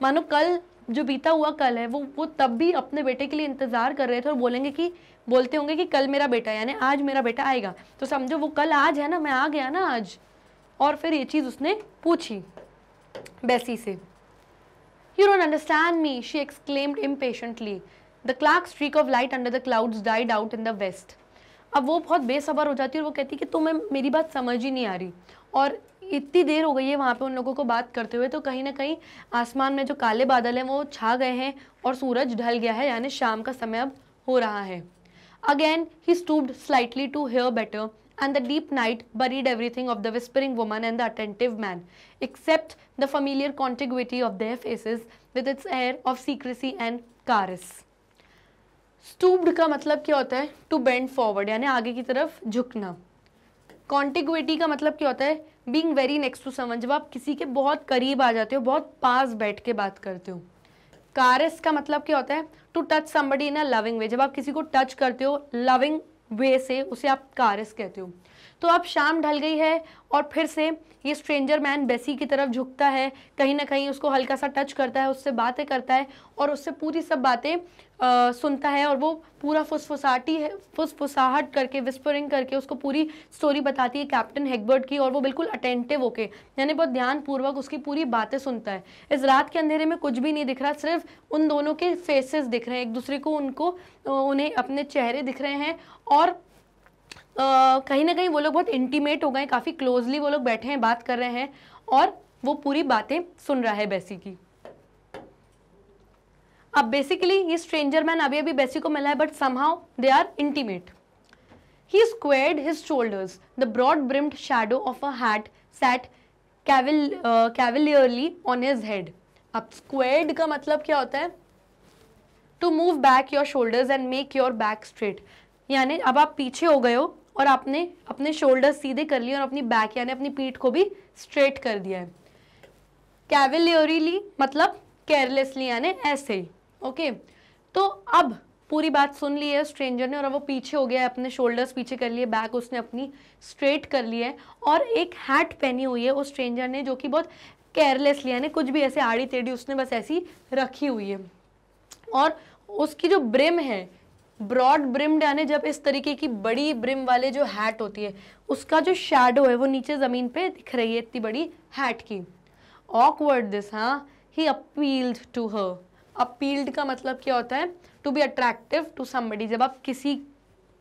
मानो कल जो बीता हुआ कल है वो वो तब भी अपने बेटे के लिए इंतज़ार कर रहे थे और बोलेंगे कि बोलते होंगे कि कल मेरा बेटा यानी आज मेरा बेटा आएगा तो समझो वो कल आज है ना मैं आ गया ना आज और फिर ये चीज़ उसने पूछी बेसी से you don't understand me she exclaimed impatiently the clear streak of light under the clouds died out in the west अब वो बहुत बेसब्र हो जाती है और वो कहती है कि तुम्हें मेरी बात समझ ही नहीं आ रही और इतनी देर हो गई है वहाँ पे उन लोगों को बात करते हुए तो कहीं ना कहीं आसमान में जो काले बादल हैं वो छा गए हैं और सूरज ढल गया है यानी शाम का समय अब हो रहा है again he stooped slightly to hear better and the deep night buried thing of the whispering woman and the attentive man except the familiar contiguity of their faces with its air of secrecy and caress stooped का मतलब क्या होता है to bend forward यानी आगे की तरफ झुकना कॉन्टिग्विटी का मतलब क्या होता है बींग वेरी नेक्स्ट टू समझ जब आप किसी के बहुत करीब आ जाते हो बहुत पास बैठ के बात करते हो कारस का मतलब क्या होता है to touch somebody in a loving way जब आप किसी को टच करते हो लविंग वे से उसे आप कारस कहते हो तो अब शाम ढल गई है और फिर से ये स्ट्रेंजर मैन बेसी की तरफ झुकता है कहीं ना कहीं उसको हल्का सा टच करता है उससे बातें करता है और उससे पूरी सब बातें सुनता है और वो पूरा फुसफुसाटी है फुसफुसाहट करके विस्परिंग करके उसको पूरी स्टोरी बताती है कैप्टन हेगबर्ट की और वो बिल्कुल अटेंटिव होके यानी बहुत ध्यानपूर्वक उसकी पूरी बातें सुनता है इस रात के अंधेरे में कुछ भी नहीं दिख रहा सिर्फ उन दोनों के फेसेस दिख रहे हैं एक दूसरे को उनको उन्हें अपने चेहरे दिख रहे हैं और कहीं ना कहीं वो लोग बहुत इंटीमेट हो गए काफ़ी क्लोजली वो लोग बैठे हैं बात कर रहे हैं और वो पूरी बातें सुन रहा है बेसी की अब बेसिकली ये स्ट्रेंजर मैन अभी अभी बेसी को मिला है but somehow they are intimate he squared his shoulders the broad brimmed shadow of a hat set cavalierly on his head अब स्क्वेड का मतलब क्या होता है to move back your shoulders and make your back straight यानी अब आप पीछे हो गए हो और आपने अपने शोल्डर सीधे कर लिए और अपनी बैक यानी अपनी पीठ को भी स्ट्रेट कर दिया है कैविलियोरीली मतलब केयरलेसली यानी ऐसे ही ओके तो अब पूरी बात सुन ली है स्ट्रेंजर ने और अब वो पीछे हो गया है अपने शोल्डर्स पीछे कर लिए बैक उसने अपनी स्ट्रेट कर ली है और एक हैट पहनी हुई है उस स्ट्रेंजर ने जो कि बहुत केयरलेस लिया कुछ भी ऐसे आड़ी टेढ़ी उसने बस ऐसी रखी हुई है और उसकी जो ब्रिम है ब्रॉड ब्रिम्ड यानी जब इस तरीके की बड़ी ब्रिम वाले जो हैट होती है उसका जो शेडो है वो नीचे ज़मीन पे दिख रही है इतनी बड़ी हैट की ऑकवर्ड दिस हाँ he appealed to her appealed का मतलब क्या होता है to be attractive to somebody जब आप किसी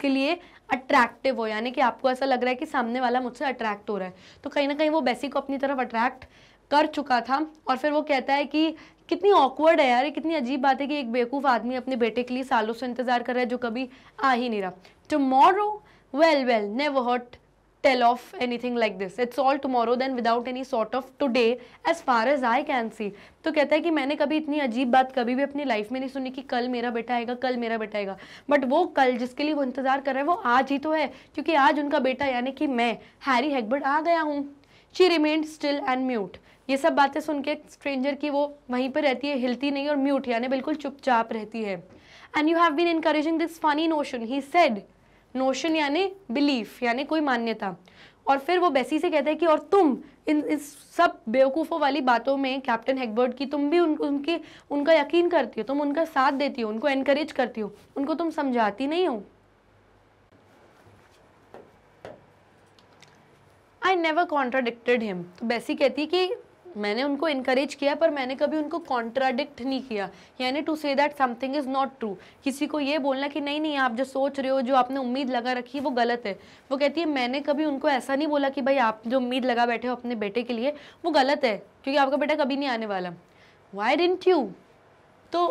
के लिए अट्रैक्टिव हो यानी कि आपको ऐसा लग रहा है कि सामने वाला मुझसे अट्रैक्ट हो रहा है तो कहीं ना कहीं वो बेसी को अपनी तरफ अट्रैक्ट कर चुका था और फिर वो कहता है कि कितनी ऑकवर्ड है यार कितनी अजीब बात है कि एक बेवकूफ़ आदमी अपने बेटे के लिए सालों से इंतज़ार कर रहा है जो कभी आ ही नहीं रहा tomorrow well well never heard tell of anything like this it's all tomorrow then without any sort of today as far as I can see तो कहता है कि मैंने कभी इतनी अजीब बात कभी भी अपनी लाइफ में नहीं सुनी कि कल मेरा बेटा आएगा कल मेरा बेटा आएगा बट वो कल जिसके लिए वो इंतज़ार कर रहा है वो आज ही तो है क्योंकि आज उनका बेटा यानी कि मैं हैरी हेगबर्ट आ गया हूँ she remained still and mute ये सब बातें सुन के स्ट्रेंजर की वो वहीं पर रहती है हिलती नहीं और म्यूट यानी बिल्कुल चुपचाप रहती है and you have been encouraging this funny notion he said notion यानी बिलीफ यानी कोई मान्यता और फिर वो बेसी से कहते हैं कि और तुम इन इस सब बेवकूफ़ों वाली बातों में कैप्टन हेगबर्ड की तुम भी उन उनके उनका यकीन करती हो तुम उनका साथ देती हो उनको एनकरेज करती हो उनको तुम समझाती नहीं हो आई नेवर कॉन्ट्राडिक्टेड हिम तो बेसी कहती है कि मैंने उनको इनक्रेज किया पर मैंने कभी उनको कॉन्ट्राडिक्ट नहीं किया यानी to say that something is not true किसी को ये बोलना कि नहीं नहीं आप जो सोच रहे हो जो आपने उम्मीद लगा रखी है वो गलत है वो कहती है मैंने कभी उनको ऐसा नहीं बोला कि भाई आप जो उम्मीद लगा बैठे हो अपने बेटे के लिए वो गलत है क्योंकि आपका बेटा कभी नहीं आने वाला वाई डिंट यू तो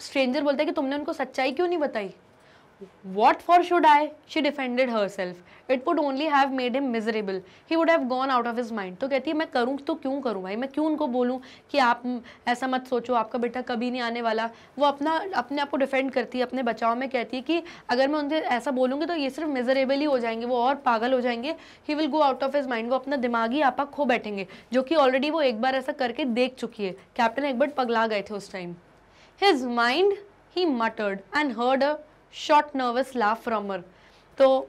स्ट्रेंजर बोलता है कि तुमने उनको सच्चाई क्यों नहीं बताई What for should I? She defended herself. It would only have made him miserable. He would have gone out of his mind. तो कहती है मैं करूँ तो क्यों करूँ भाई मैं क्यों उनको बोलूँ कि आप ऐसा मत सोचो आपका बेटा कभी नहीं आने वाला वो अपना अपने आप को डिफेंड करती है अपने बचाव में कहती है कि अगर मैं उनसे ऐसा बोलूँगी तो ये सिर्फ मिजरेबल ही हो जाएंगे वो और पागल हो जाएंगे he will go out of his mind वो अपना दिमागी आपा खो बैठेंगे जो कि ऑलरेडी वो एक बार ऐसा करके देख चुकी है कैप्टन एक बार पगला गए थे उस time his mind he muttered and heard a short nervous laugh from her तो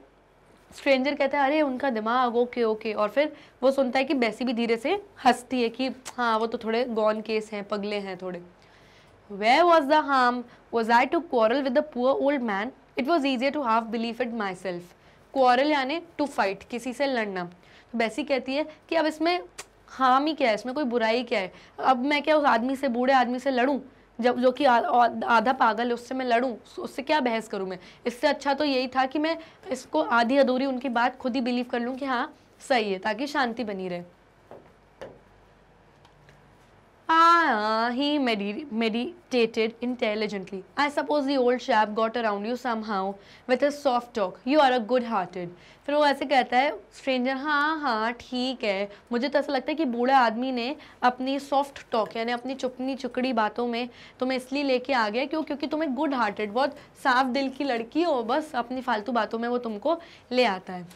स्ट्रेंजर कहता है अरे उनका दिमाग ओके ओके और फिर वो सुनता है कि बैसी भी धीरे से हंसती है कि हाँ वो तो थोड़े गॉन केस हैं पगले हैं थोड़े वे was the harm was I to quarrel with the poor old man it was easier to half believe it myself quarrel यानी टू फाइट किसी से लड़ना तो बैसी कहती है कि अब इसमें हार्म ही क्या है इसमें कोई बुराई क्या है अब मैं क्या उस आदमी से बूढ़े आदमी से लड़ूँ जब जो कि आधा पागल है उससे मैं लड़ूँ उससे क्या बहस करूँ मैं इससे अच्छा तो यही था कि मैं इसको आधी अधूरी उनकी बात खुद ही बिलीव कर लूँ कि हाँ सही है ताकि शांति बनी रहे he meditated intelligently I suppose I old chap got around you somehow with a soft talk you are a good hearted फिर वो ऐसे कहता है स्ट्रेंजर हाँ हाँ ठीक है मुझे तो ऐसा लगता है कि बूढ़े आदमी ने अपनी सॉफ्ट टॉक यानी अपनी चुपनी चुकड़ी बातों में तुम्हें इसलिए लेके आ गया क्यों क्योंकि तुम्हें गुड हार्टेड बहुत साफ दिल की लड़की हो बस अपनी फालतू बातों में वो तुमको ले आता है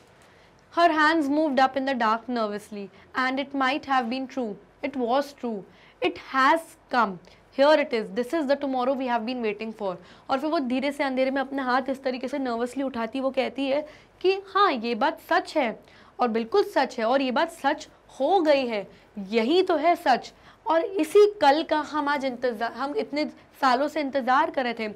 her hands moved up in the dark nervously and it might have been true it was true it has come here it is this is the tomorrow we have been waiting for और फिर वो धीरे से अंधेरे में अपना हाथ इस तरीके से नर्वसली उठाती वो कहती है कि हाँ ये बात सच है और बिल्कुल सच है और ये बात सच हो गई है यही तो है सच और इसी कल का हम आज इंतज़ार हम इतने सालों से इंतज़ार कर रहे थे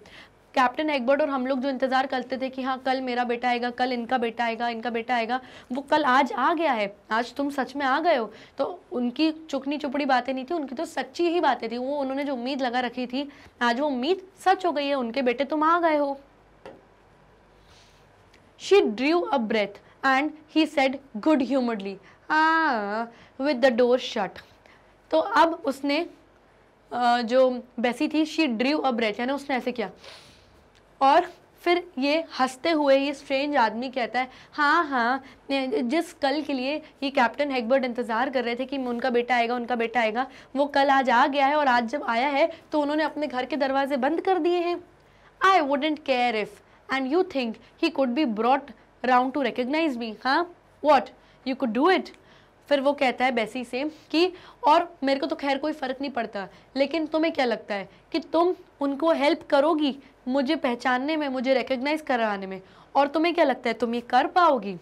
कैप्टन एगबर्ट और हम लोग जो इंतज़ार करते थे कि हाँ कल मेरा बेटा आएगा कल इनका बेटा आएगा इनका बेटा आएगा वो कल आज आ गया है आज तुम सच में आ गए हो तो उनकी चुकनी चुपड़ी बातें नहीं थी उनकी तो सच्ची ही बातें थी वो उन्होंने जो उम्मीद लगा रखी थी आज वो उम्मीद सच हो गई है उनके बेटे तुम आ गए हो she drew a breath and he said good humouredly with the door shut तो अब उसने जो बेसी थी शी ड्रीव अ ब्रेथ यानी उसने ऐसे किया और फिर ये हंसते हुए ये स्ट्रेंज आदमी कहता है हाँ हाँ जिस कल के लिए ये कैप्टन हेगबर्ट इंतज़ार कर रहे थे कि उनका बेटा आएगा उनका बेटा आएगा वो कल आज आ गया है और आज जब आया है तो उन्होंने अपने घर के दरवाजे बंद कर दिए हैं I wouldn't care if and you think he could be brought round to recognise me हाँ what you could do it फिर वो कहता है बेसी से कि और मेरे को तो खैर कोई फ़र्क नहीं पड़ता लेकिन तुम्हें क्या लगता है कि तुम उनको हेल्प करोगी मुझे पहचानने में मुझे रिकग्नाइज कराने में और तुम्हें क्या लगता है तुम ये कर पाओगी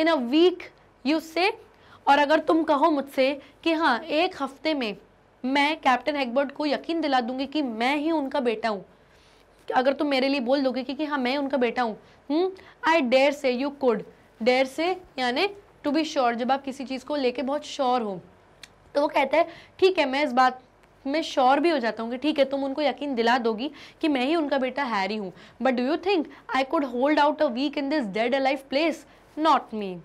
इन अ वीक यू से और अगर तुम कहो मुझसे कि हाँ एक हफ्ते में मैं कैप्टन हैकबर्ड को यकीन दिला दूंगी कि मैं ही उनका बेटा हूँ अगर तुम मेरे लिए बोल दोगे कि, कि हाँ मैं उनका बेटा हूँ I dare say you could dare say यानी टू बी श्योर जब आप किसी चीज़ को लेके बहुत श्योर हो तो वो कहता है ठीक है मैं इस बात में श्योर भी हो जाता हूँ कि ठीक है तुम उनको यकीन दिला दोगी कि मैं ही उनका बेटा हैरी हूँ but do you think I could hold out a week in this dead alive place not me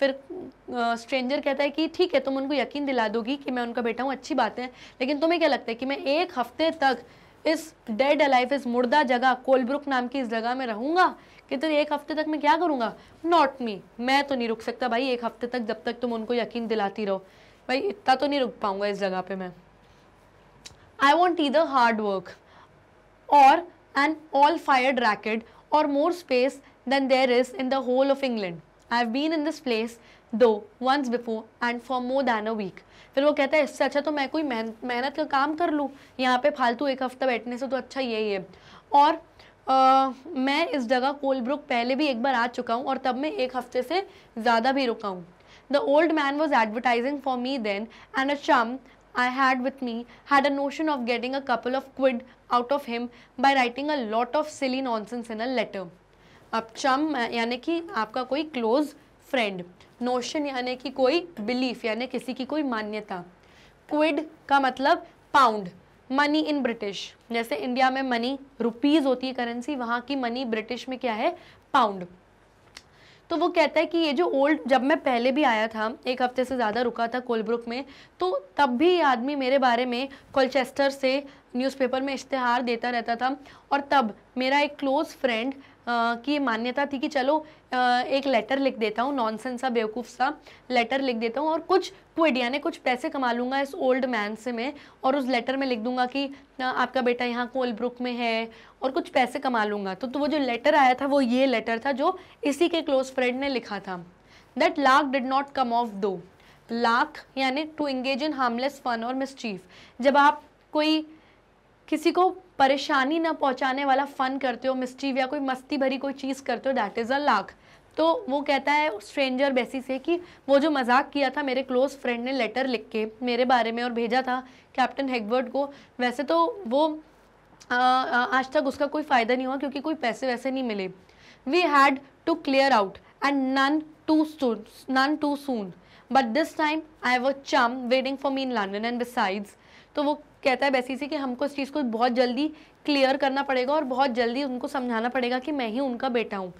फिर स्ट्रेंजर uh, कहता है कि ठीक है तुम उनको यकीन दिला दोगी कि मैं उनका बेटा हूँ अच्छी बात है लेकिन तुम्हें क्या लगता है कि मैं एक हफ्ते तक इस डेड अलाइफ इस मुर्दा जगह कोलब्रुक नाम की इस जगह में रहूँगा कि तो एक हफ्ते तक मैं क्या करूँगा नॉट मी मैं तो नहीं रुक सकता भाई एक हफ्ते तक जब तक तुम उनको यकीन दिलाती रहो भाई इतना तो नहीं रुक पाऊँगा इस जगह पे मैं आई वॉन्ट ई द हार्ड वर्क और एन ऑल फायर्ड रैकेट और more space than there is in the whole of England I have been in this place though once before and for more than a week फिर वो कहता है इससे अच्छा तो मैं कोई मेहनत मेहनत का काम कर लूँ यहाँ पे फालतू एक हफ्ता बैठने से तो अच्छा यही है और आ, मैं इस जगह कोलब्रुक पहले भी एक बार आ चुका हूँ और तब मैं एक हफ्ते से ज़्यादा भी रुका हूँ the old man was advertising for me then and a chum I had with me had a notion of getting a couple of quid out of him by writing a lot of silly nonsense in a letter अब chum यानी कि आपका कोई close friend notion यानी कि कोई belief यानी किसी की कोई मान्यता क्विड का मतलब पाउंड मनी इन ब्रिटिश जैसे इंडिया में मनी रुपीज़ होती है करेंसी वहाँ की मनी ब्रिटिश में क्या है पाउंड तो वो कहता है कि ये जो ओल्ड जब मैं पहले भी आया था एक हफ्ते से ज़्यादा रुका था कोलब्रुक में तो तब भी ये आदमी मेरे बारे में कोलचेस्टर से न्यूज़पेपर में इश्तहार देता रहता था और तब मेरा एक क्लोज़ फ्रेंड की मान्यता थी कि चलो एक लेटर लिख देता हूँ नॉनसेंस सा बेवकूफ़ सा लेटर लिख देता हूँ और कुछ क्विड यानी कुछ पैसे कमा लूँगा इस ओल्ड मैन से मैं और उस लेटर में लिख दूँगा कि आपका बेटा यहाँ कोलब्रुक में है और कुछ पैसे कमा लूँगा तो, तो वो जो लेटर आया था वो ये लेटर था जो इसी के क्लोज फ्रेंड ने लिखा था that lark did not come off दो लाख यानी to engage in harmless fun और मिस जब आप कोई किसी को परेशानी ना पहुंचाने वाला फ़न करते हो मिस्टीव या कोई मस्ती भरी कोई चीज़ करते हो दैट इज़ अ लाख तो वो कहता है स्ट्रेंजर बेसी से कि वो जो मजाक किया था मेरे क्लोज़ फ्रेंड ने लेटर लिख के मेरे बारे में और भेजा था कैप्टन हेगवर्ड को वैसे तो वो आ, आज तक उसका कोई फ़ायदा नहीं हुआ क्योंकि कोई पैसे वैसे नहीं मिले we had to clear out and none too soon none too soon but this time I was chum waiting for me in London and besides तो वो कहता है बेसिसी कि हमको इस चीज़ को बहुत जल्दी क्लियर करना पड़ेगा और बहुत जल्दी उनको समझाना पड़ेगा कि मैं ही उनका बेटा हूँ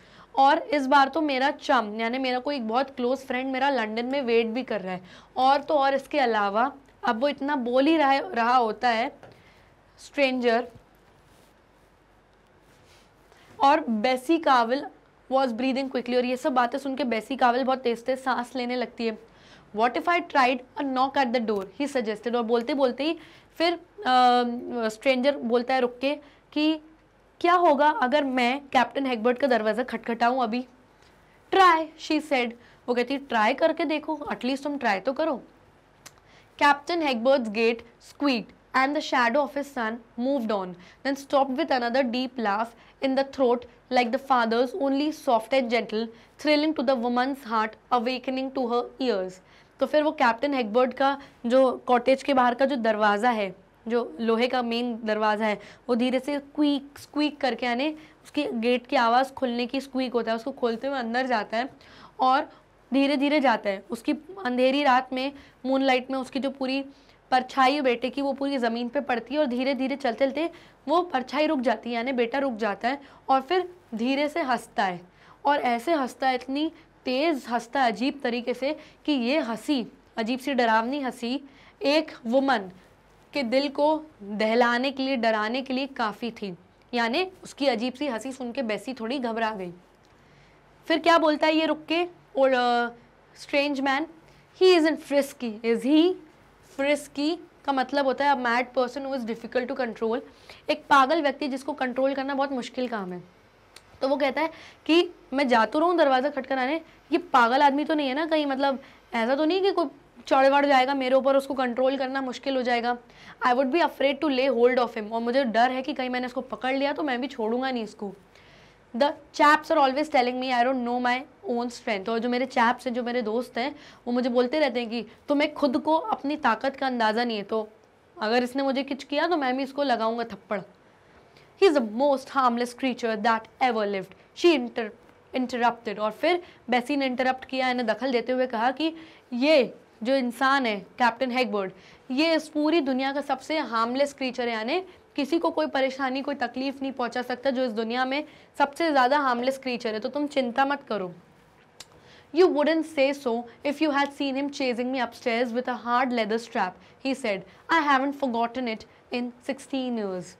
और इस बार तो मेरा चम यानी मेरा कोई एक बहुत क्लोज़ फ्रेंड मेरा लंदन में वेट भी कर रहा है और तो और इसके अलावा अब वो इतना बोल ही रहा रहा होता है स्ट्रेंजर और बेसी कावल वॉज ब्रीदिंग क्विकली और ये सब बातें सुन के बेसी कावल बहुत तेज तेज सांस लेने लगती है what if I tried a knock at the door he suggested और बोलते बोलते ही फिर स्ट्रेंजर बोलता है रुक के कि क्या होगा अगर मैं कैप्टन हैगबर्ट का दरवाज़ा खटखटाऊँ अभी ट्राई शी सेड वो कहती ट्राई करके देखो एटलीस्ट तुम ट्राई तो करो Captain Hagberd gets quiet and the shadow of his son moved on then stop with another deep laugh in the throat like the father's only soft and gentle thrilling to the woman's heart awakening to her ears तो फिर वो captain हेगबर्ड का जो cottage के बाहर का जो दरवाज़ा है जो लोहे का मेन दरवाज़ा है वो धीरे से क्वीक स्क्वीक करके यानी उसकी गेट की आवाज़ खुलने की स्क्वीक होता है उसको खोलते हुए अंदर जाता है और धीरे धीरे जाता है उसकी अंधेरी रात में मूनलाइट में उसकी जो पूरी परछाई बेटे की वो पूरी ज़मीन पे पड़ती है और धीरे धीरे चलते चलते वो परछाई रुक जाती है यानी बेटा रुक जाता है और फिर धीरे से हंसता है और ऐसे हंसता है इतनी तेज़ हंसता है अजीब तरीके से कि ये हंसी अजीब सी डरावनी हंसी एक वुमन के दिल को दहलाने के लिए डराने के लिए काफ़ी थी यानी उसकी अजीब सी हंसी सुन के बैसी थोड़ी घबरा गई फिर क्या बोलता है ये रुक के और strange man he is isn't frisky is he frisky का मतलब होता है a mad person who is difficult to control एक पागल व्यक्ति जिसको कंट्रोल करना बहुत मुश्किल काम है तो वो कहता है कि मैं जा तो रहा दरवाज़ा खटखटाने ये पागल आदमी तो नहीं है ना कहीं मतलब ऐसा तो नहीं कि कोई चौड़े बढ़ जाएगा मेरे ऊपर उसको कंट्रोल करना मुश्किल हो जाएगा I would be afraid to lay hold of him और मुझे डर है कि कहीं मैंने इसको पकड़ लिया तो मैं भी छोड़ूंगा नहीं इसको the chaps are always telling me I don't know my own strength और जो मेरे चैप्स हैं जो मेरे दोस्त हैं वो मुझे बोलते रहते हैं कि तुम्हें तो खुद को अपनी ताकत का अंदाज़ा नहीं है तो अगर इसने मुझे किच किया तो मैं भी इसको लगाऊंगा थप्पड़ he is the most harmless creature that ever lived she inter interrupted और फिर बेसी ने इंटरप्ट किया इन्हें दखल देते हुए कहा कि ये जो इंसान है कैप्टन हेगबर्ड ये इस पूरी दुनिया का सबसे हार्मलेस क्रीचर है यानी किसी को कोई परेशानी कोई तकलीफ नहीं पहुंचा सकता जो इस दुनिया में सबसे ज़्यादा हार्मलेस क्रीचर है तो तुम चिंता मत करो you wouldn't say so if you had seen him chasing me upstairs with a hard leather strap, he said. I haven't forgotten it in 16 years.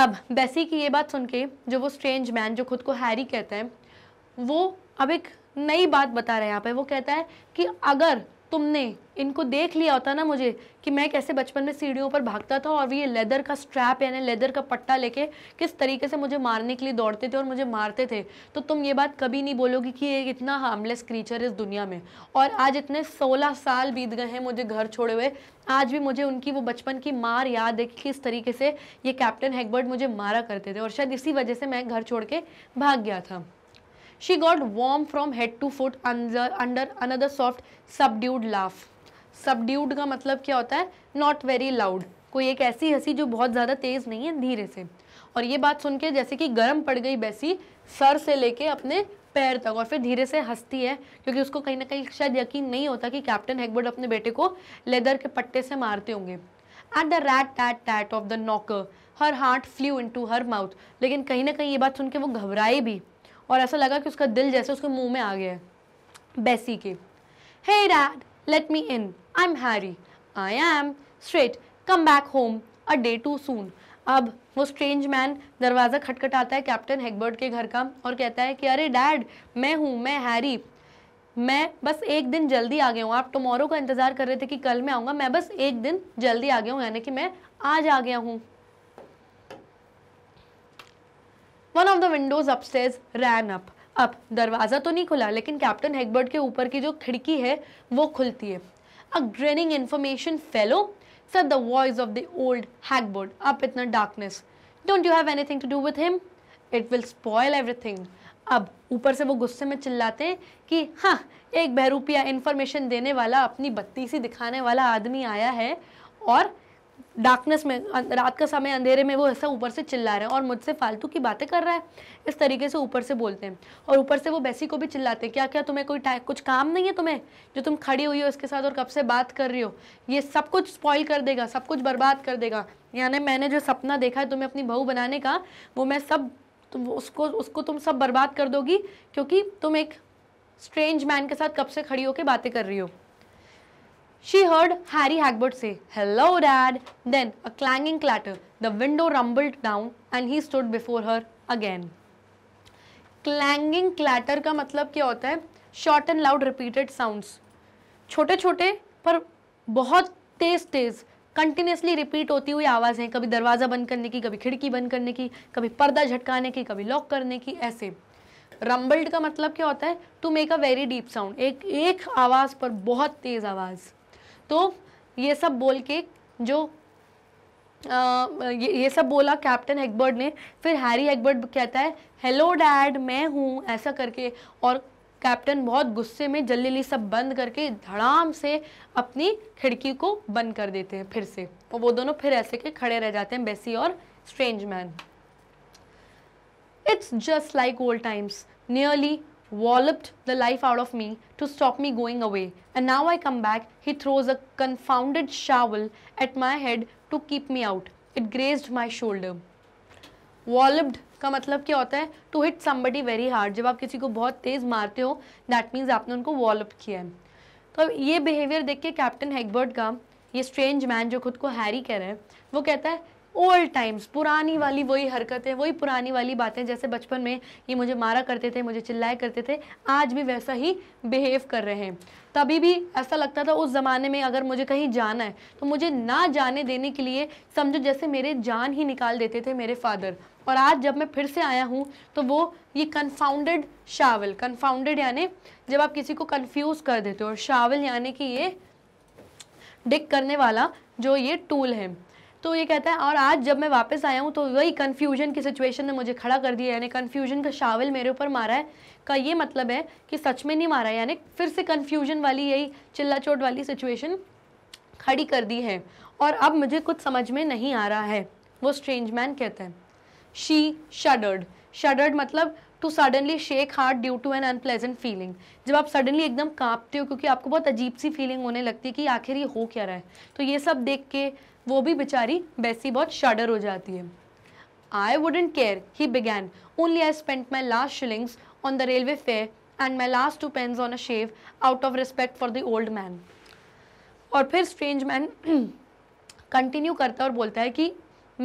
अब बेसी की ये बात सुन के जो वो स्ट्रेंज मैन जो खुद को हैरी कहता है वो अब एक नई बात बता रहा है यहाँ पे वो कहता है कि अगर तुमने इनको देख लिया होता ना मुझे कि मैं कैसे बचपन में सीढ़ियों पर भागता था और ये लेदर का स्ट्रैप यानी लेदर का पट्टा लेके किस तरीके से मुझे मारने के लिए दौड़ते थे और मुझे मारते थे तो तुम ये बात कभी नहीं बोलोगी कि ये इतना हार्मलेस क्रीचर इस दुनिया में और आज इतने सोलह साल बीत गए हैं मुझे घर छोड़े हुए आज भी मुझे उनकी वो बचपन की मार याद है कि किस तरीके से ये कैप्टन हैकबर्ड मुझे मारा करते थे और शायद इसी वजह से मैं घर छोड़ के भाग गया था she got warm from head to foot under under another soft subdued laugh subdued का मतलब क्या होता है not very loud कोई एक ऐसी हंसी जो बहुत ज़्यादा तेज़ नहीं है धीरे से और ये बात सुन के जैसे कि गर्म पड़ गई बेसी सर से लेके अपने पैर तक और फिर धीरे से हंसती है क्योंकि उसको कहीं ना कहीं शायद यकीन नहीं होता कि कैप्टन हेगबर्ड अपने बेटे को लेदर के पट्टे से मारते होंगे at the rat tat tat of the knocker her heart flew into her mouth लेकिन कहीं ना कहीं ये बात सुन के वो घबराई भी और ऐसा लगा कि उसका दिल जैसे उसके मुंह में आ गया है बेसी के hey dad let me in I am Harry I am straight come back home a day too soon अब वो स्ट्रेंज मैन दरवाज़ा खटखटाता है कैप्टन हेगबर्ट के घर का और कहता है कि अरे डैड मैं हूँ मैं हैरी मैं बस एक दिन जल्दी आ गया हूँ आप टमोरो का इंतज़ार कर रहे थे कि कल मैं आऊँगा मैं बस एक दिन जल्दी आ गया हूँ यानी कि मैं आज आ गया हूँ one of the windows upstairs ran up अब दरवाज़ा तो नहीं खुला लेकिन कैप्टन हेगबर्ट के ऊपर की जो खिड़की है वो खुलती है a grinning information fellow sir the voice of the old Hagberd up इतना darkness don't you have thing to do with him it will spoil everything अब ऊपर से वो गुस्से में चिल्लाते हैं कि हाँ एक बहरूपिया इन्फॉर्मेशन देने वाला अपनी बत्ती सी दिखाने वाला आदमी आया है और डार्कनेस में अं, रात का समय अंधेरे में वो ऐसा ऊपर से चिल्ला रहे हैं और मुझसे फालतू की बातें कर रहा है इस तरीके से ऊपर से बोलते हैं और ऊपर से वो बेसी को भी चिल्लाते हैं क्या क्या तुम्हें कोई कुछ काम नहीं है तुम्हें जो तुम खड़ी हुई हो इसके साथ और कब से बात कर रही हो ये सब कुछ स्पॉइल कर देगा सब कुछ बर्बाद कर देगा यानी मैंने जो सपना देखा है तुम्हें अपनी बहू बनाने का वो मैं सब उसको उसको तुम सब बर्बाद कर दोगी क्योंकि तुम एक स्ट्रेंज मैन के साथ कब से खड़ी होकर बातें कर रही हो She heard Harry hagbert say, Hello, Dad. Then a clanging clatter. The window rumbled down and he stood before her again. Clanging clatter का मतलब क्या होता है short and loud repeated sounds छोटे छोटे पर बहुत तेज तेज कंटिन्यूसली रिपीट होती हुई आवाज है कभी दरवाज़ा बंद करने की कभी खिड़की बंद करने की कभी पर्दा झटकाने की कभी लॉक करने की ऐसे रंबल्ड का मतलब क्या होता है to make a very deep sound एक एक आवाज़ पर बहुत तेज़ आवाज़ तो ये सब बोल के जो आ, ये, ये सब बोला कैप्टन एक्बर्ड ने फिर हैरी एक्बर्ड कहता है हेलो डैड मैं हूँ ऐसा करके और कैप्टन बहुत गुस्से में जल्दी जल्दी सब बंद करके धड़ाम से अपनी खिड़की को बंद कर देते हैं फिर से और वो दोनों फिर ऐसे के खड़े रह जाते हैं बेसी और strange man it's just like old times nearly walloped the life out of me to stop me going away. And now I come back, he throws a confounded shovel at my head to keep me out. It grazed my shoulder. Walloped का मतलब क्या होता है to hit somebody very hard जब आप किसी को बहुत तेज़ मारते हो दैट मीन्स आपने उनको वॉलअप किया है तो ये बिहेवियर देख के कैप्टन हेगबर्ट का ये स्ट्रेंज मैन जो खुद को हैरी कह रहे हैं वो कहता है ओल्ड टाइम्स पुरानी वाली वही हरकतें वही पुरानी वाली बातें जैसे बचपन में ये मुझे मारा करते थे मुझे चिल्लाए करते थे आज भी वैसा ही बिहेव कर रहे हैं तभी भी ऐसा लगता था उस ज़माने में अगर मुझे कहीं जाना है तो मुझे ना जाने देने के लिए समझो जैसे मेरे जान ही निकाल देते थे मेरे फादर और आज जब मैं फिर से आया हूँ तो वो ये कन्फाउंडेड शावल कन्फाउंडेड यानी जब आप किसी को कन्फ्यूज़ कर देते हो और शावल यानी कि ये डिक करने वाला जो ये टूल है तो ये कहता है और आज जब मैं वापस आया हूँ तो वही कन्फ्यूजन की सिचुएशन ने मुझे खड़ा कर दिया यानी कन्फ्यूजन का शावल मेरे ऊपर मारा है का ये मतलब है कि सच में नहीं मारा यानी फिर से कन्फ्यूजन वाली यही चिल्ला चोट वाली सिचुएशन खड़ी कर दी है और अब मुझे कुछ समझ में नहीं आ रहा है वो स्ट्रेंज मैन कहते हैं शी शडर्ड शडर्ड मतलब to suddenly shake hard due to an unpleasant feeling जब आप सडनली एकदम कांपते हो क्योंकि आपको बहुत अजीब सी फीलिंग होने लगती है कि आखिर ये हो क्या रहा है तो ये सब देख के वो भी बेचारी बेसी बहुत शडर हो जाती है I wouldn't care he began only I spent my last shillings on the railway fare and my last two pence on a shave out of respect for the old man और फिर स्ट्रेंज मैन कंटिन्यू करता है और बोलता है कि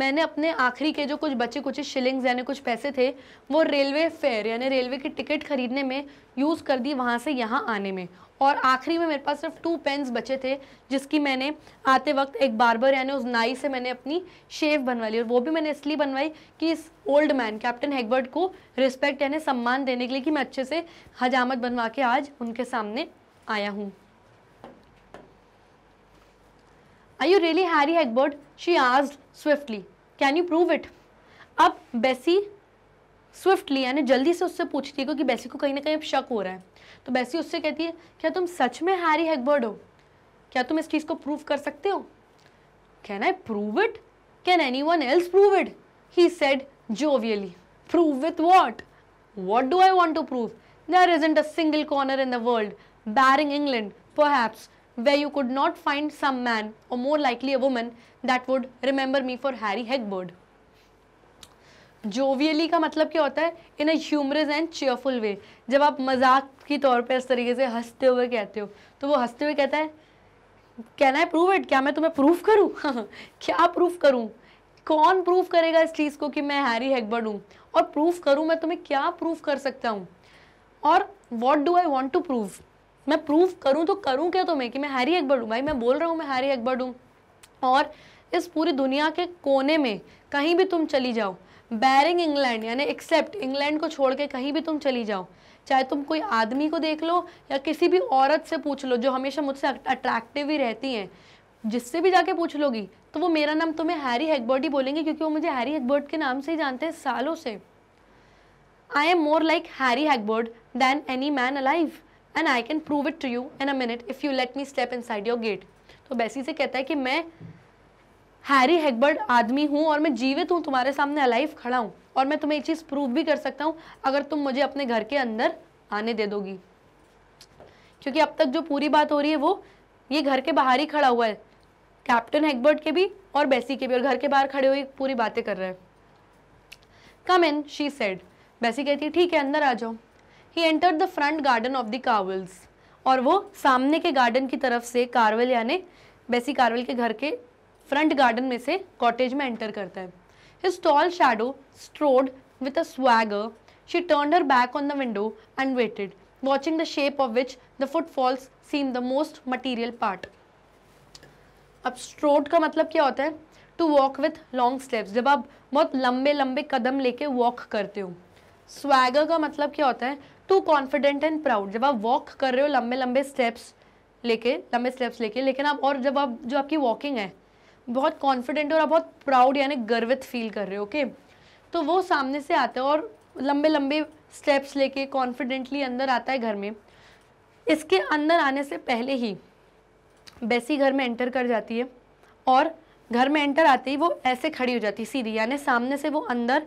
मैंने अपने आखिरी के जो कुछ बचे कुछ शिलिंग्स यानी कुछ पैसे थे वो रेलवे फेयर यानी रेलवे की टिकट खरीदने में यूज़ कर दी वहाँ से यहाँ आने में और आखिरी में मेरे पास सिर्फ टू पेन्स बचे थे जिसकी मैंने आते वक्त एक बार्बर यानी उस नाई से मैंने अपनी शेव बनवा ली और वो भी मैंने इसलिए बनवाई कि इस ओल्ड मैन कैप्टन हेगवर्ड को रिस्पेक्ट यानी सम्मान देने के लिए कि मैं अच्छे से हजामत बनवा के आज उनके सामने आया हूँ I you really Harry Hagberd she आज swiftly can you prove it अब बेसी स्विफ्टली यानी जल्दी से उससे पूछती है कि बेसी को कहीं ना कहीं शक हो रहा है तो बेसी उससे कहती है क्या तुम सच में हैरी हैकबर्ड हो क्या तुम इस चीज़ को प्रूव कर सकते हो can I prove it can anyone else prove it he said jovially prove with what what do I want to prove there isn't a single corner in the world barring England perhaps where you could not find some man और more likely a woman that would remember me for Harry Hagberd jovially का मतलब क्या होता है in a humorous and cheerful way जब आप मजाक के तौर पे इस तरीके से हंसते हुए कहते हो तो वो हंसते हुए कहता है कैन आई प्रूव इट क्या मैं तुम्हें प्रूफ करूँ क्या प्रूफ करूँ कौन प्रूफ करेगा इस चीज़ को कि मैं हैरी हैकबर्ड हूँ और प्रूफ करूँ मैं तुम्हें क्या प्रूफ कर सकता हूँ और what do I want to prove मैं प्रूफ करूँ तो करूँ क्या तुम्हें कि मैं हैरी हैकबर्ड हूँ भाई मैं बोल रहा हूँ मैं हैरी हैकबर्ड हूँ और इस पूरी दुनिया के कोने में कहीं भी तुम चली जाओ बैरिंग इंग्लैंड यानी एक्सेप्ट इंग्लैंड को छोड़ के कहीं भी तुम चली जाओ चाहे तुम कोई आदमी को देख लो या किसी भी औरत से पूछ लो जो हमेशा मुझसे अट्रैक्टिव ही रहती हैं जिससे भी जाके पूछ लोगी तो वो मेरा नाम तुम्हें हैरी हेगबर्ट ही बोलेंगे क्योंकि वो मुझे हैरी हेगबर्ट के नाम से ही जानते हैं सालों से I am more like Harry Hagberd than any man alive and I can prove it to you in a minute if you let me step inside your gate तो Bessie से कहता है कि मैं हैरी हेगबर्ड आदमी हूँ और मैं जीवित हूँ तुम्हारे सामने अलाइव खड़ा हूँ और मैं तुम्हें ये चीज़ प्रूव भी कर सकता हूँ अगर तुम मुझे अपने घर के अंदर आने दे दोगी क्योंकि अब तक जो पूरी बात हो रही है वो ये घर के बाहर ही खड़ा हुआ है कैप्टन हेगबर्ड के भी और बेसी के भी और घर के बाहर खड़े हुए पूरी बातें कर रहे हैं कम इन शी सेड बेसी कहती है ठीक है अंदर आ जाओ he enter the front garden of the Carvils और वो सामने के गार्डन की तरफ से कारवल यानी बेसी कारवल के घर के फ्रंट गार्डन में से कॉटेज में एंटर करता है his tall shadow strode with a swagger she turned back on the window and waited watching the shape of which the the footfalls seem the most material part अब strode का मतलब क्या होता है to walk with long steps जब आप बहुत लंबे लंबे कदम लेके वॉक करते हो स्वैगर का मतलब क्या होता है टू कॉन्फिडेंट एंड प्राउड जब आप वॉक कर रहे हो लंबे लंबे स्टेप्स लेके लंबे स्टेप्स लेके लेकिन आप और जब आप जो आपकी वॉकिंग है बहुत कॉन्फिडेंट और आप बहुत प्राउड यानी गर्वित फील कर रहे हो ओके तो वो सामने से आते हैं और लंबे लंबे स्टेप्स लेके कॉन्फिडेंटली अंदर आता है घर में इसके अंदर आने से पहले ही बेसी घर में एंटर कर जाती है और घर में एंटर आते ही वो ऐसे खड़ी हो जाती है सीधी यानी सामने से वो अंदर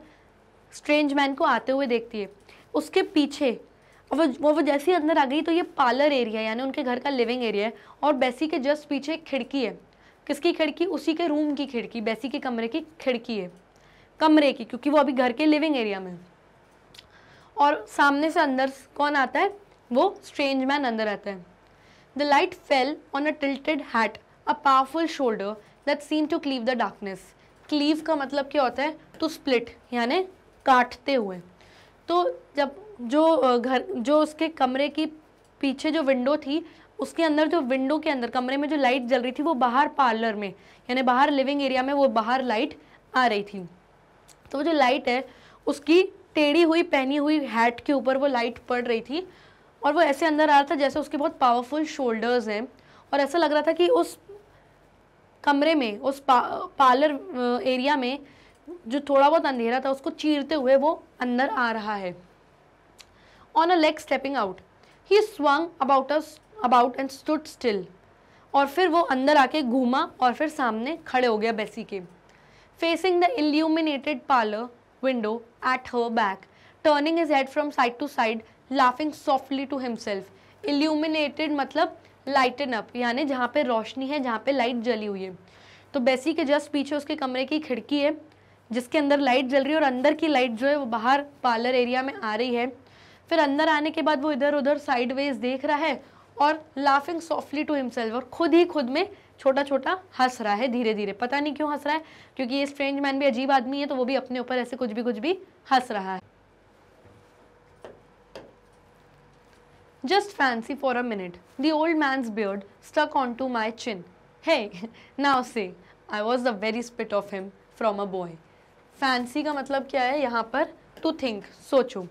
स्ट्रेंज मैन को आते हुए देखती है उसके पीछे वो वो वो जैसे ही अंदर आ गई तो ये पार्लर एरिया यानी उनके घर का लिविंग एरिया है और बेसी के जस्ट पीछे एक खिड़की है किसकी खिड़की उसी के रूम की खिड़की बैसी के कमरे की खिड़की है कमरे की क्योंकि वो अभी घर के लिविंग एरिया में और सामने से अंदर कौन आता है वो स्ट्रेंज मैन अंदर आता है the light fell on a tilted hat a powerful shoulder that seem to cleave the darkness cleave का मतलब क्या होता है टू स्प्लिट यानि काटते हुए तो जब जो घर जो उसके कमरे की पीछे जो विंडो थी उसके अंदर जो विंडो के अंदर कमरे में जो लाइट जल रही थी वो बाहर पार्लर में यानी बाहर लिविंग एरिया में वो बाहर लाइट आ रही थी तो जो लाइट है उसकी टेढ़ी हुई पहनी हुई हैट के ऊपर वो लाइट पड़ रही थी और वो ऐसे अंदर आ रहा था जैसे उसके बहुत पावरफुल शोल्डर्स हैं और ऐसा लग रहा था कि उस कमरे में उस पा, पार्लर एरिया में जो थोड़ा बहुत अंधेरा था उसको चीरते हुए वो अंदर आ रहा है on a leg stepping out he swung about a about and stood still और फिर वो अंदर आके घूमा और फिर सामने खड़े हो गया बेसी के facing the illuminated parlour window at her back turning his head from side to side laughing softly to himself illuminated मतलब लाइटन अप यानी जहाँ पे रोशनी है जहाँ पे लाइट जली हुई है तो बेसी के जस्ट पीछे उसके कमरे की खिड़की है जिसके अंदर लाइट जल रही है और अंदर की लाइट जो है वो बाहर पार्लर एरिया में आ रही है फिर अंदर आने के बाद वो इधर उधर साइडवेज देख रहा है और लाफिंग सॉफ्टली टू हिमसेल्फ और खुद ही खुद में छोटा छोटा हंस रहा है धीरे धीरे पता नहीं क्यों हंस रहा है क्योंकि ये स्ट्रेंज मैन भी अजीब आदमी है तो वो भी अपने ऊपर ऐसे कुछ भी कुछ भी हंस रहा है fancy for a minute the old old beard stuck on to my chin hey now say I was the very spit of him from a boy fancy का मतलब क्या है यहाँ पर टू थिंक सोचो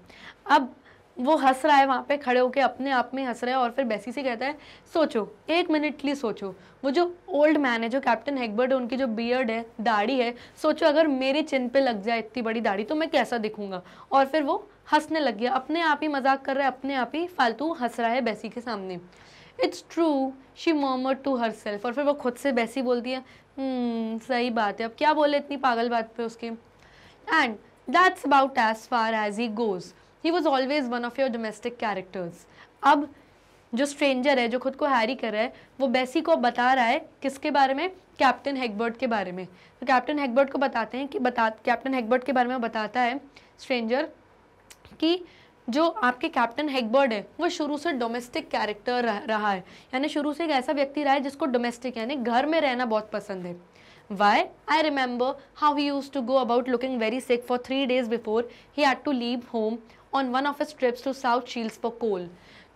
अब वो हंस रहा है वहाँ पे खड़े होकर अपने आप में हंस रहा है और फिर बेसी से कहता है सोचो एक मिनट के लिए सोचो वो जो ओल्ड मैन है जो कैप्टन हेगबर्ट है उनकी जो बियर्ड है दाढ़ी है सोचो अगर मेरे चिन पे लग जाए इतनी बड़ी दाढ़ी तो मैं कैसा दिखूंगा और फिर वो हंसने लग गया अपने आप ही मजाक कर रहा है अपने आप ही फालतू हंस रहा है बेसी के सामने it's true she murmur to herself और फिर वो खुद से बेसी बोलती है हम्म, सही बात है अब क्या बोले इतनी पागल बात पे उसके and that's about as far as he goes he was always one of your domestic characters अब जो स्ट्रेंजर है जो खुद को हैरी कर रहा है वो बेसी को बता रहा है किसके बारे में कैप्टन हैगबर्ट के बारे में तो कैप्टन हैगबर्ट को बताते हैं कि बता कैप्टन हैगबर्ट के बारे में बताता है स्ट्रेंजर कि जो आपके कैप्टन हैगबर्ड है वो शुरू से डोमेस्टिक कैरेक्टर रहा है यानी शुरू से एक ऐसा व्यक्ति रहा है जिसको डोमेस्टिक यानी घर में रहना बहुत पसंद है Why? I remember how he used to go about looking very sick for three days before he had to leave home on one of his trips to South Shields for coal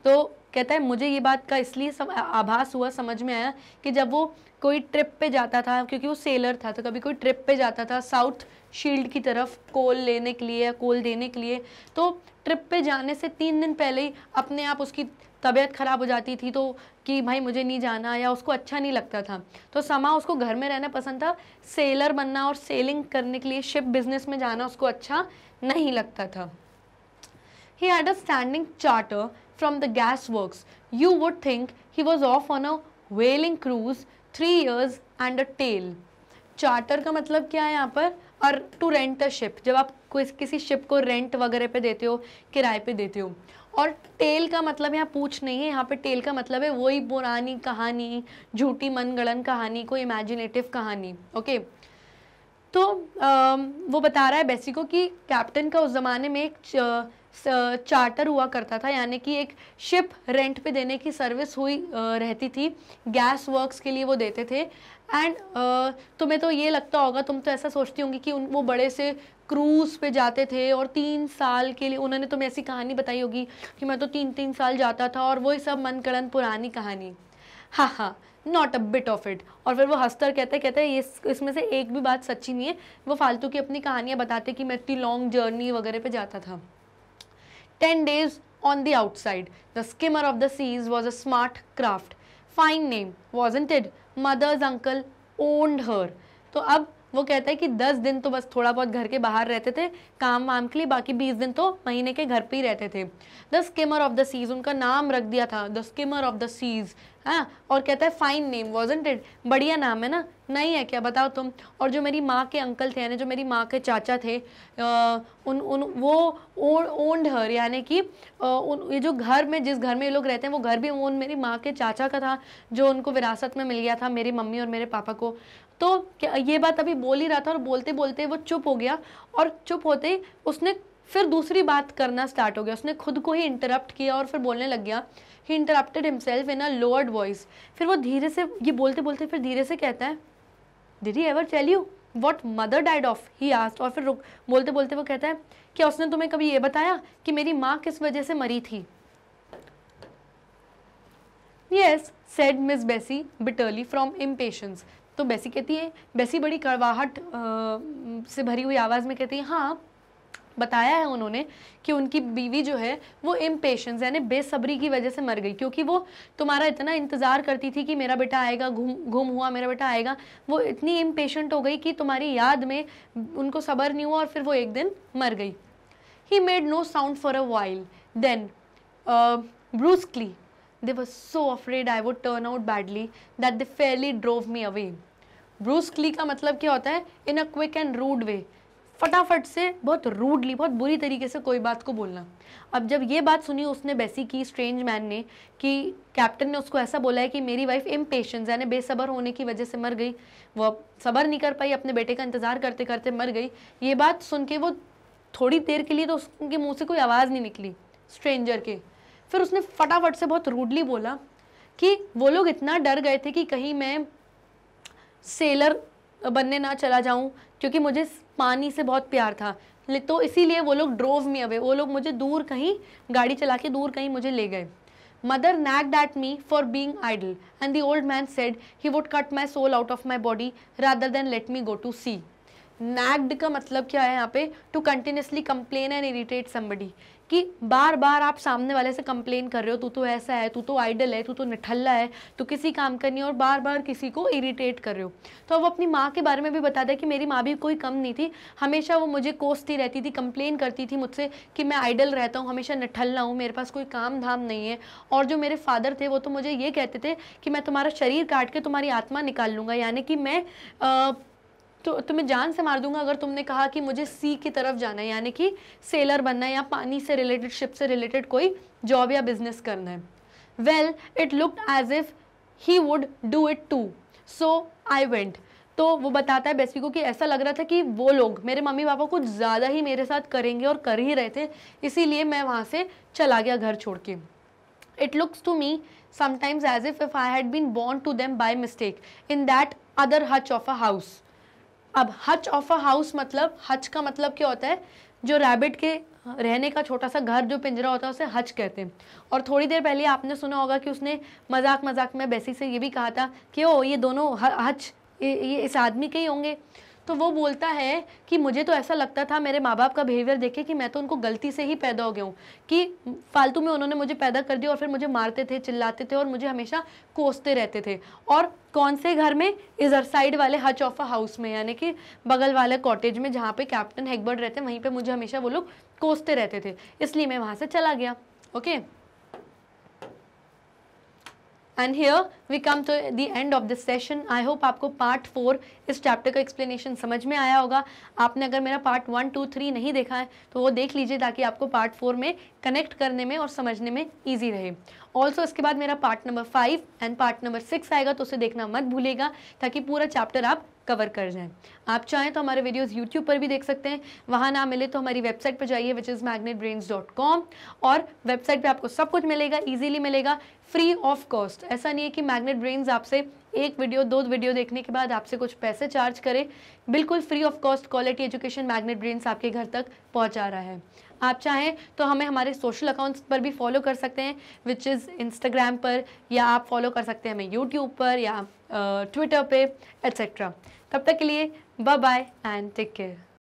तो कहता है मुझे ये बात का इसलिए सम, आभास हुआ समझ में आया कि जब वो कोई ट्रिप पे जाता था क्योंकि वो सेलर था तो कभी कोई ट्रिप पे जाता था साउथ शील्ड की तरफ कोल लेने के लिए या कोल देने के लिए तो ट्रिप पे जाने से तीन दिन पहले ही अपने आप उसकी तबीयत ख़राब हो जाती थी तो कि भाई मुझे नहीं जाना या उसको अच्छा नहीं लगता था तो समा उसको घर में रहना पसंद था सेलर बनना और सेलिंग करने के लिए शिप बिजनेस में जाना उसको अच्छा नहीं लगता था He had a standing charter from the gas works. You would think he was off on a whaling cruise three years and a tail. Charter का मतलब क्या है यहाँ पर और टू रेंट अ शिप जब आप किसी शिप को रेंट वगैरह पे देते हो किराए पे देते हो और टेल का मतलब यहाँ पूछ नहीं है यहाँ पे टेल का मतलब है वही पुरानी कहानी झूठी मनगणन कहानी कोई इमेजिनेटिव कहानी ओके तो आ, वो बता रहा है बेसी को कि कैप्टन का उस ज़माने में एक चार्टर हुआ करता था यानी कि एक शिप रेंट पे देने की सर्विस हुई रहती थी गैस वर्क्स के लिए वो देते थे एंड तुम्हें तो ये लगता होगा तुम तो ऐसा सोचती होंगी कि उन वो बड़े से क्रूज़ पे जाते थे और तीन साल के लिए उन्होंने तुम्हें ऐसी कहानी बताई होगी कि मैं तो तीन तीन साल जाता था और वही सब मनकरण पुरानी कहानी हाँ हाँ not a bit of it और फिर वो हंसकर कहते कहते ये इसमें से एक भी बात सच्ची नहीं है वो फालतू की अपनी कहानियाँ बताते कि मैं इतनी लॉन्ग जर्नी वगैरह पे जाता था 10 days on the outside. The skimmer of the seas was a smart craft. Fine name, wasn't it? Mother's uncle owned her. तो अब वो कहता है कि 10 दिन तो बस थोड़ा बहुत घर के बाहर रहते थे काम वाम के लिए बाकी 20 दिन तो महीने के घर पे ही रहते थे the skimmer of the seas उनका नाम रख दिया था the skimmer of the seas हाँ और कहता है फाइन नेम वॉजेंट इट बढ़िया नाम है ना नहीं है क्या बताओ तुम और जो मेरी माँ के अंकल थे यानी जो मेरी माँ के चाचा थे आ, उन उन वो ओन्ड हर यानी कि उन ये जो घर में जिस घर में ये लोग रहते हैं वो घर भी ओन मेरी माँ के चाचा का था जो उनको विरासत में मिल गया था मेरी मम्मी और मेरे पापा को तो ये बात अभी बोल ही रहा था और बोलते बोलते वो चुप हो गया और चुप होते ही उसने फिर दूसरी बात करना स्टार्ट हो गया उसने खुद को ही इंटरप्ट किया और फिर बोलने लग गया he interrupted himself in a lowered voice फिर वो धीरे से ये बोलते बोलते फिर धीरे से कहता है did he ever tell you what mother died of he asked और फिर रुक बोलते बोलते वो कहता है क्या उसने तुम्हें कभी ये बताया कि मेरी माँ किस वजह से मरी थी येस सेड मिस बेसी बिटर्ली फ्रॉम इम्पेशंस तो बेसी कहती है बेसी बड़ी कड़वाहट से भरी हुई आवाज़ में कहती है हाँ बताया है उन्होंने कि उनकी बीवी जो है वो इम्पेशेंस यानी बेसब्री की वजह से मर गई क्योंकि वो तुम्हारा इतना इंतज़ार करती थी कि मेरा बेटा आएगा घूम घूम हुआ मेरा बेटा आएगा वो इतनी इम्पेशेंट हो गई कि तुम्हारी याद में उनको सब्र नहीं हुआ और फिर वो एक दिन मर गई he made no sound for a while then brusquely they was so afraid I would turn out badly that they fairly drove me away brusquely का मतलब क्या होता है in a quick and rude way फटाफट से बहुत rudely बहुत बुरी तरीके से कोई बात को बोलना अब जब ये बात सुनी उसने बैसी की स्ट्रेंज मैन ने कि कैप्टन ने उसको ऐसा बोला है कि मेरी वाइफ इम्पेशेंस यानी बेसब्र होने की वजह से मर गई वो अब सब्र नहीं कर पाई अपने बेटे का इंतज़ार करते करते मर गई ये बात सुन के वो थोड़ी देर के लिए तो उसके मुँह से कोई आवाज़ नहीं निकली स्ट्रेंजर के फिर उसने फटाफट से बहुत रूडली बोला कि वो लोग इतना डर गए थे कि कहीं मैं सेलर बनने ना चला जाऊं क्योंकि मुझे पानी से बहुत प्यार था तो इसीलिए वो लोग ड्रोव में अवे वो लोग मुझे दूर कहीं गाड़ी चला के दूर कहीं मुझे ले गए mother nagged at me for being idle and the old man said he would cut my soul out of my body rather than let me go to sea nagged का मतलब क्या है यहाँ पे to continuously complain and irritate somebody कि बार बार आप सामने वाले से कंप्लेन कर रहे हो तू तो ऐसा है तू तो आइडल है तू तो निठल्ला है तू किसी काम का नहीं और बार बार किसी को इरीटेट कर रहे हो तो अब अपनी माँ के बारे में भी बता दें कि मेरी माँ भी कोई कम नहीं थी हमेशा वो मुझे कोसती रहती थी कंप्लेन करती थी मुझसे कि मैं आइडल रहता हूँ हमेशा निठल्ला हूँ मेरे पास कोई काम धाम नहीं है और जो मेरे फादर थे वो तो मुझे ये कहते थे कि मैं तुम्हारा शरीर काट के तुम्हारी आत्मा निकाल लूँगा यानी कि मैं तो तुम्हें जान से मार दूंगा अगर तुमने कहा कि मुझे सी की तरफ जाना है यानी कि सेलर बनना है या पानी से रिलेटेड शिप से रिलेटेड कोई जॉब या बिजनेस करना है well it look as if he would do it too so I went तो वो बताता है बेसिको को कि ऐसा लग रहा था कि वो लोग मेरे मम्मी पापा कुछ ज़्यादा ही मेरे साथ करेंगे और कर ही रहे थे इसीलिए मैं वहाँ से चला गया घर छोड़ के it looks to me sometimes as if if I had been born to them by mistake in that other hutch of a house अब हच ऑफ अ हाउस मतलब हच का मतलब क्या होता है जो रैबिट के रहने का छोटा सा घर जो पिंजरा होता है उसे हज कहते हैं और थोड़ी देर पहले आपने सुना होगा कि उसने मजाक मजाक में बेसी से ये भी कहा था कि ओ ये दोनों हज ये, ये इस आदमी के ही होंगे तो वो बोलता है कि मुझे तो ऐसा लगता था मेरे माँ बाप का बिहेवियर देखे कि मैं तो उनको गलती से ही पैदा हो गया हूँ कि फालतू में उन्होंने मुझे पैदा कर दिया और फिर मुझे मारते थे चिल्लाते थे और मुझे हमेशा कोसते रहते थे और कौन से घर में इधर साइड वाले हच ऑफ हाउस में यानी कि बगल वाले कॉटेज में जहाँ पे कैप्टन हेगबर्ड रहते हैं वहीं पे मुझे हमेशा वो लोग कोसते रहते थे इसलिए मैं वहाँ से चला गया okay okay? And here we come to the end of this session I hope आपको पार्ट फोर इस चैप्टर का एक्सप्लेनेशन समझ में आया होगा आपने अगर मेरा पार्ट वन टू थ्री नहीं देखा है तो वो देख लीजिए ताकि आपको पार्ट फोर में कनेक्ट करने में और समझने में ईजी रहे ऑल्सो इसके बाद मेरा part number five and part number six आएगा तो उसे देखना मत भूलेगा ताकि पूरा चैप्टर आप कवर कर जाएँ आप चाहें तो हमारे वीडियोज़ यूट्यूब पर भी देख सकते हैं वहाँ ना मिले तो हमारी वेबसाइट पर जाइए which is Magnet Brains dot com और वेबसाइट पर आपको सब कुछ मिलेगा ईजिली मिलेगा फ्री ऑफ कॉस्ट ऐसा नहीं है कि मैग्नेट ब्रेन्स आपसे एक वीडियो दो वीडियो देखने के बाद आपसे कुछ पैसे चार्ज करे बिल्कुल free of cost quality education Magnet Brains आपके घर तक पहुँचा रहा है आप चाहें तो हमें हमारे सोशल अकाउंट्स पर भी फॉलो कर सकते हैं विच इज़ इंस्टाग्राम पर या आप फॉलो कर सकते हैं हमें यूट्यूब पर या ट्विटर पे एट्सेट्रा तब तक के लिए bye bye and take care